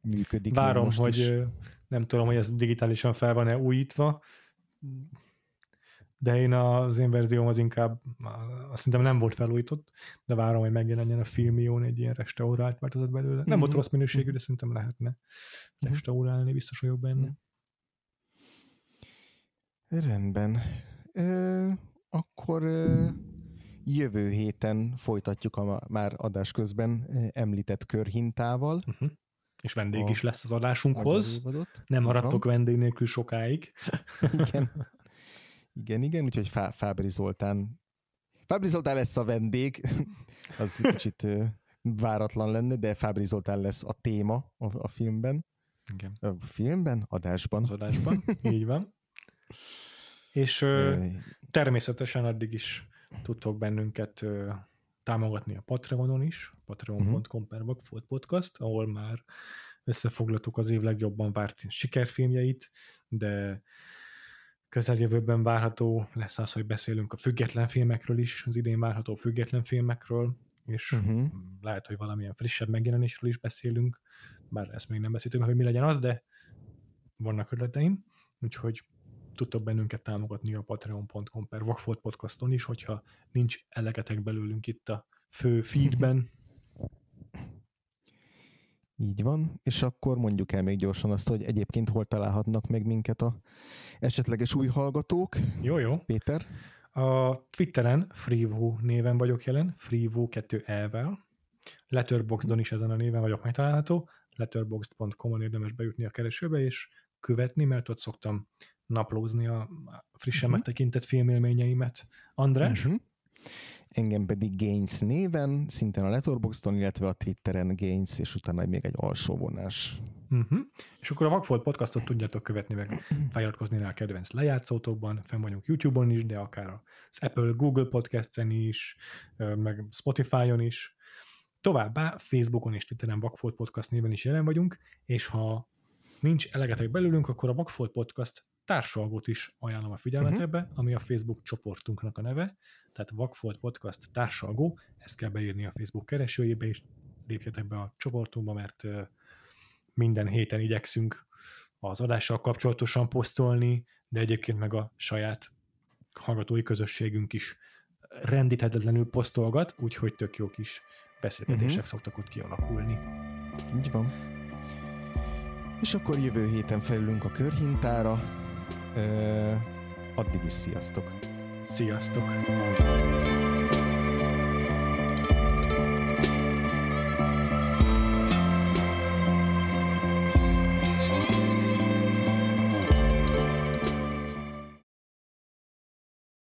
működik. Várom, hogy is.
nem tudom, hogy ez digitálisan fel van-e újítva, de én az én verzióm az inkább, azt hiszem nem volt felújított, de várom, hogy megjelenjen a filmión egy ilyen restaurált változat belőle. Nem uh-huh. volt mhm. rossz minőségű, de mhm. szerintem lehetne mhm. restaurálni, biztos vagyok benne.
Rendben. akkor jövő héten folytatjuk a már adás közben említett körhintával. és vendég a is lesz az adásunkhoz. Nem maradtok vendég nélkül sokáig. Igen. Igen, igen, úgyhogy Fá- Fábri Zoltán Fábri Zoltán lesz a vendég, az kicsit váratlan lenne, de Fábri Zoltán lesz a téma a, a filmben. Igen. A filmben? Adásban. Az adásban, így van. És
ö, természetesen addig is tudtok bennünket ö, támogatni a Patreonon is, patreon.com per podcast, ahol már összefoglaltuk az év legjobban várt sikerfilmjeit, de közeljövőben várható lesz az, hogy beszélünk a független filmekről is, az idén várható független filmekről, és uh-huh. lehet, hogy valamilyen frissebb megjelenésről is beszélünk, bár ezt még nem beszéltünk, hogy mi legyen az, de vannak ötleteim, úgyhogy tudtok bennünket támogatni a patreon.com per Vagfolt podcaston is, hogyha nincs elegetek belőlünk itt a
fő feedben, így van, és akkor mondjuk el még gyorsan azt, hogy egyébként hol találhatnak meg minket a esetleges új hallgatók. Jó, jó. Péter? A
Twitteren Freevo néven vagyok jelen, Freevo 2 elvel. Letterboxdon is ezen a néven vagyok megtalálható, letterbox.com on érdemes bejutni a keresőbe, és követni, mert ott szoktam naplózni a frissen uh-huh. megtekintett filmélményeimet.
András? Uh-huh engem pedig Gains néven, szintén a Letterboxdon, illetve a Twitteren Gains, és utána még egy alsó vonás.
Uh-huh. És akkor a Vagfolt podcastot tudjátok követni, meg feliratkozni rá a kedvenc lejátszótokban, fenn vagyunk YouTube-on is, de akár az Apple, Google podcasten is, meg Spotify-on is. Továbbá Facebookon és Twitteren Vagfolt podcast néven is jelen vagyunk, és ha nincs elegetek belőlünk, akkor a Vagfolt podcast társalgót is ajánlom a figyelmetekbe, uh-huh. Mhm. ami a Facebook csoportunknak a neve, tehát Vagfolt Podcast társalgó, ezt kell beírni a Facebook keresőjébe, és lépjetek be a csoportunkba, mert minden héten igyekszünk az adással kapcsolatosan posztolni, de egyébként meg a saját hallgatói közösségünk is rendíthetetlenül posztolgat, úgyhogy tök jó kis beszélgetések uh-huh. szoktak ott
kialakulni. Így van. És akkor jövő héten felülünk a körhintára, addig is sziasztok! Sziasztok!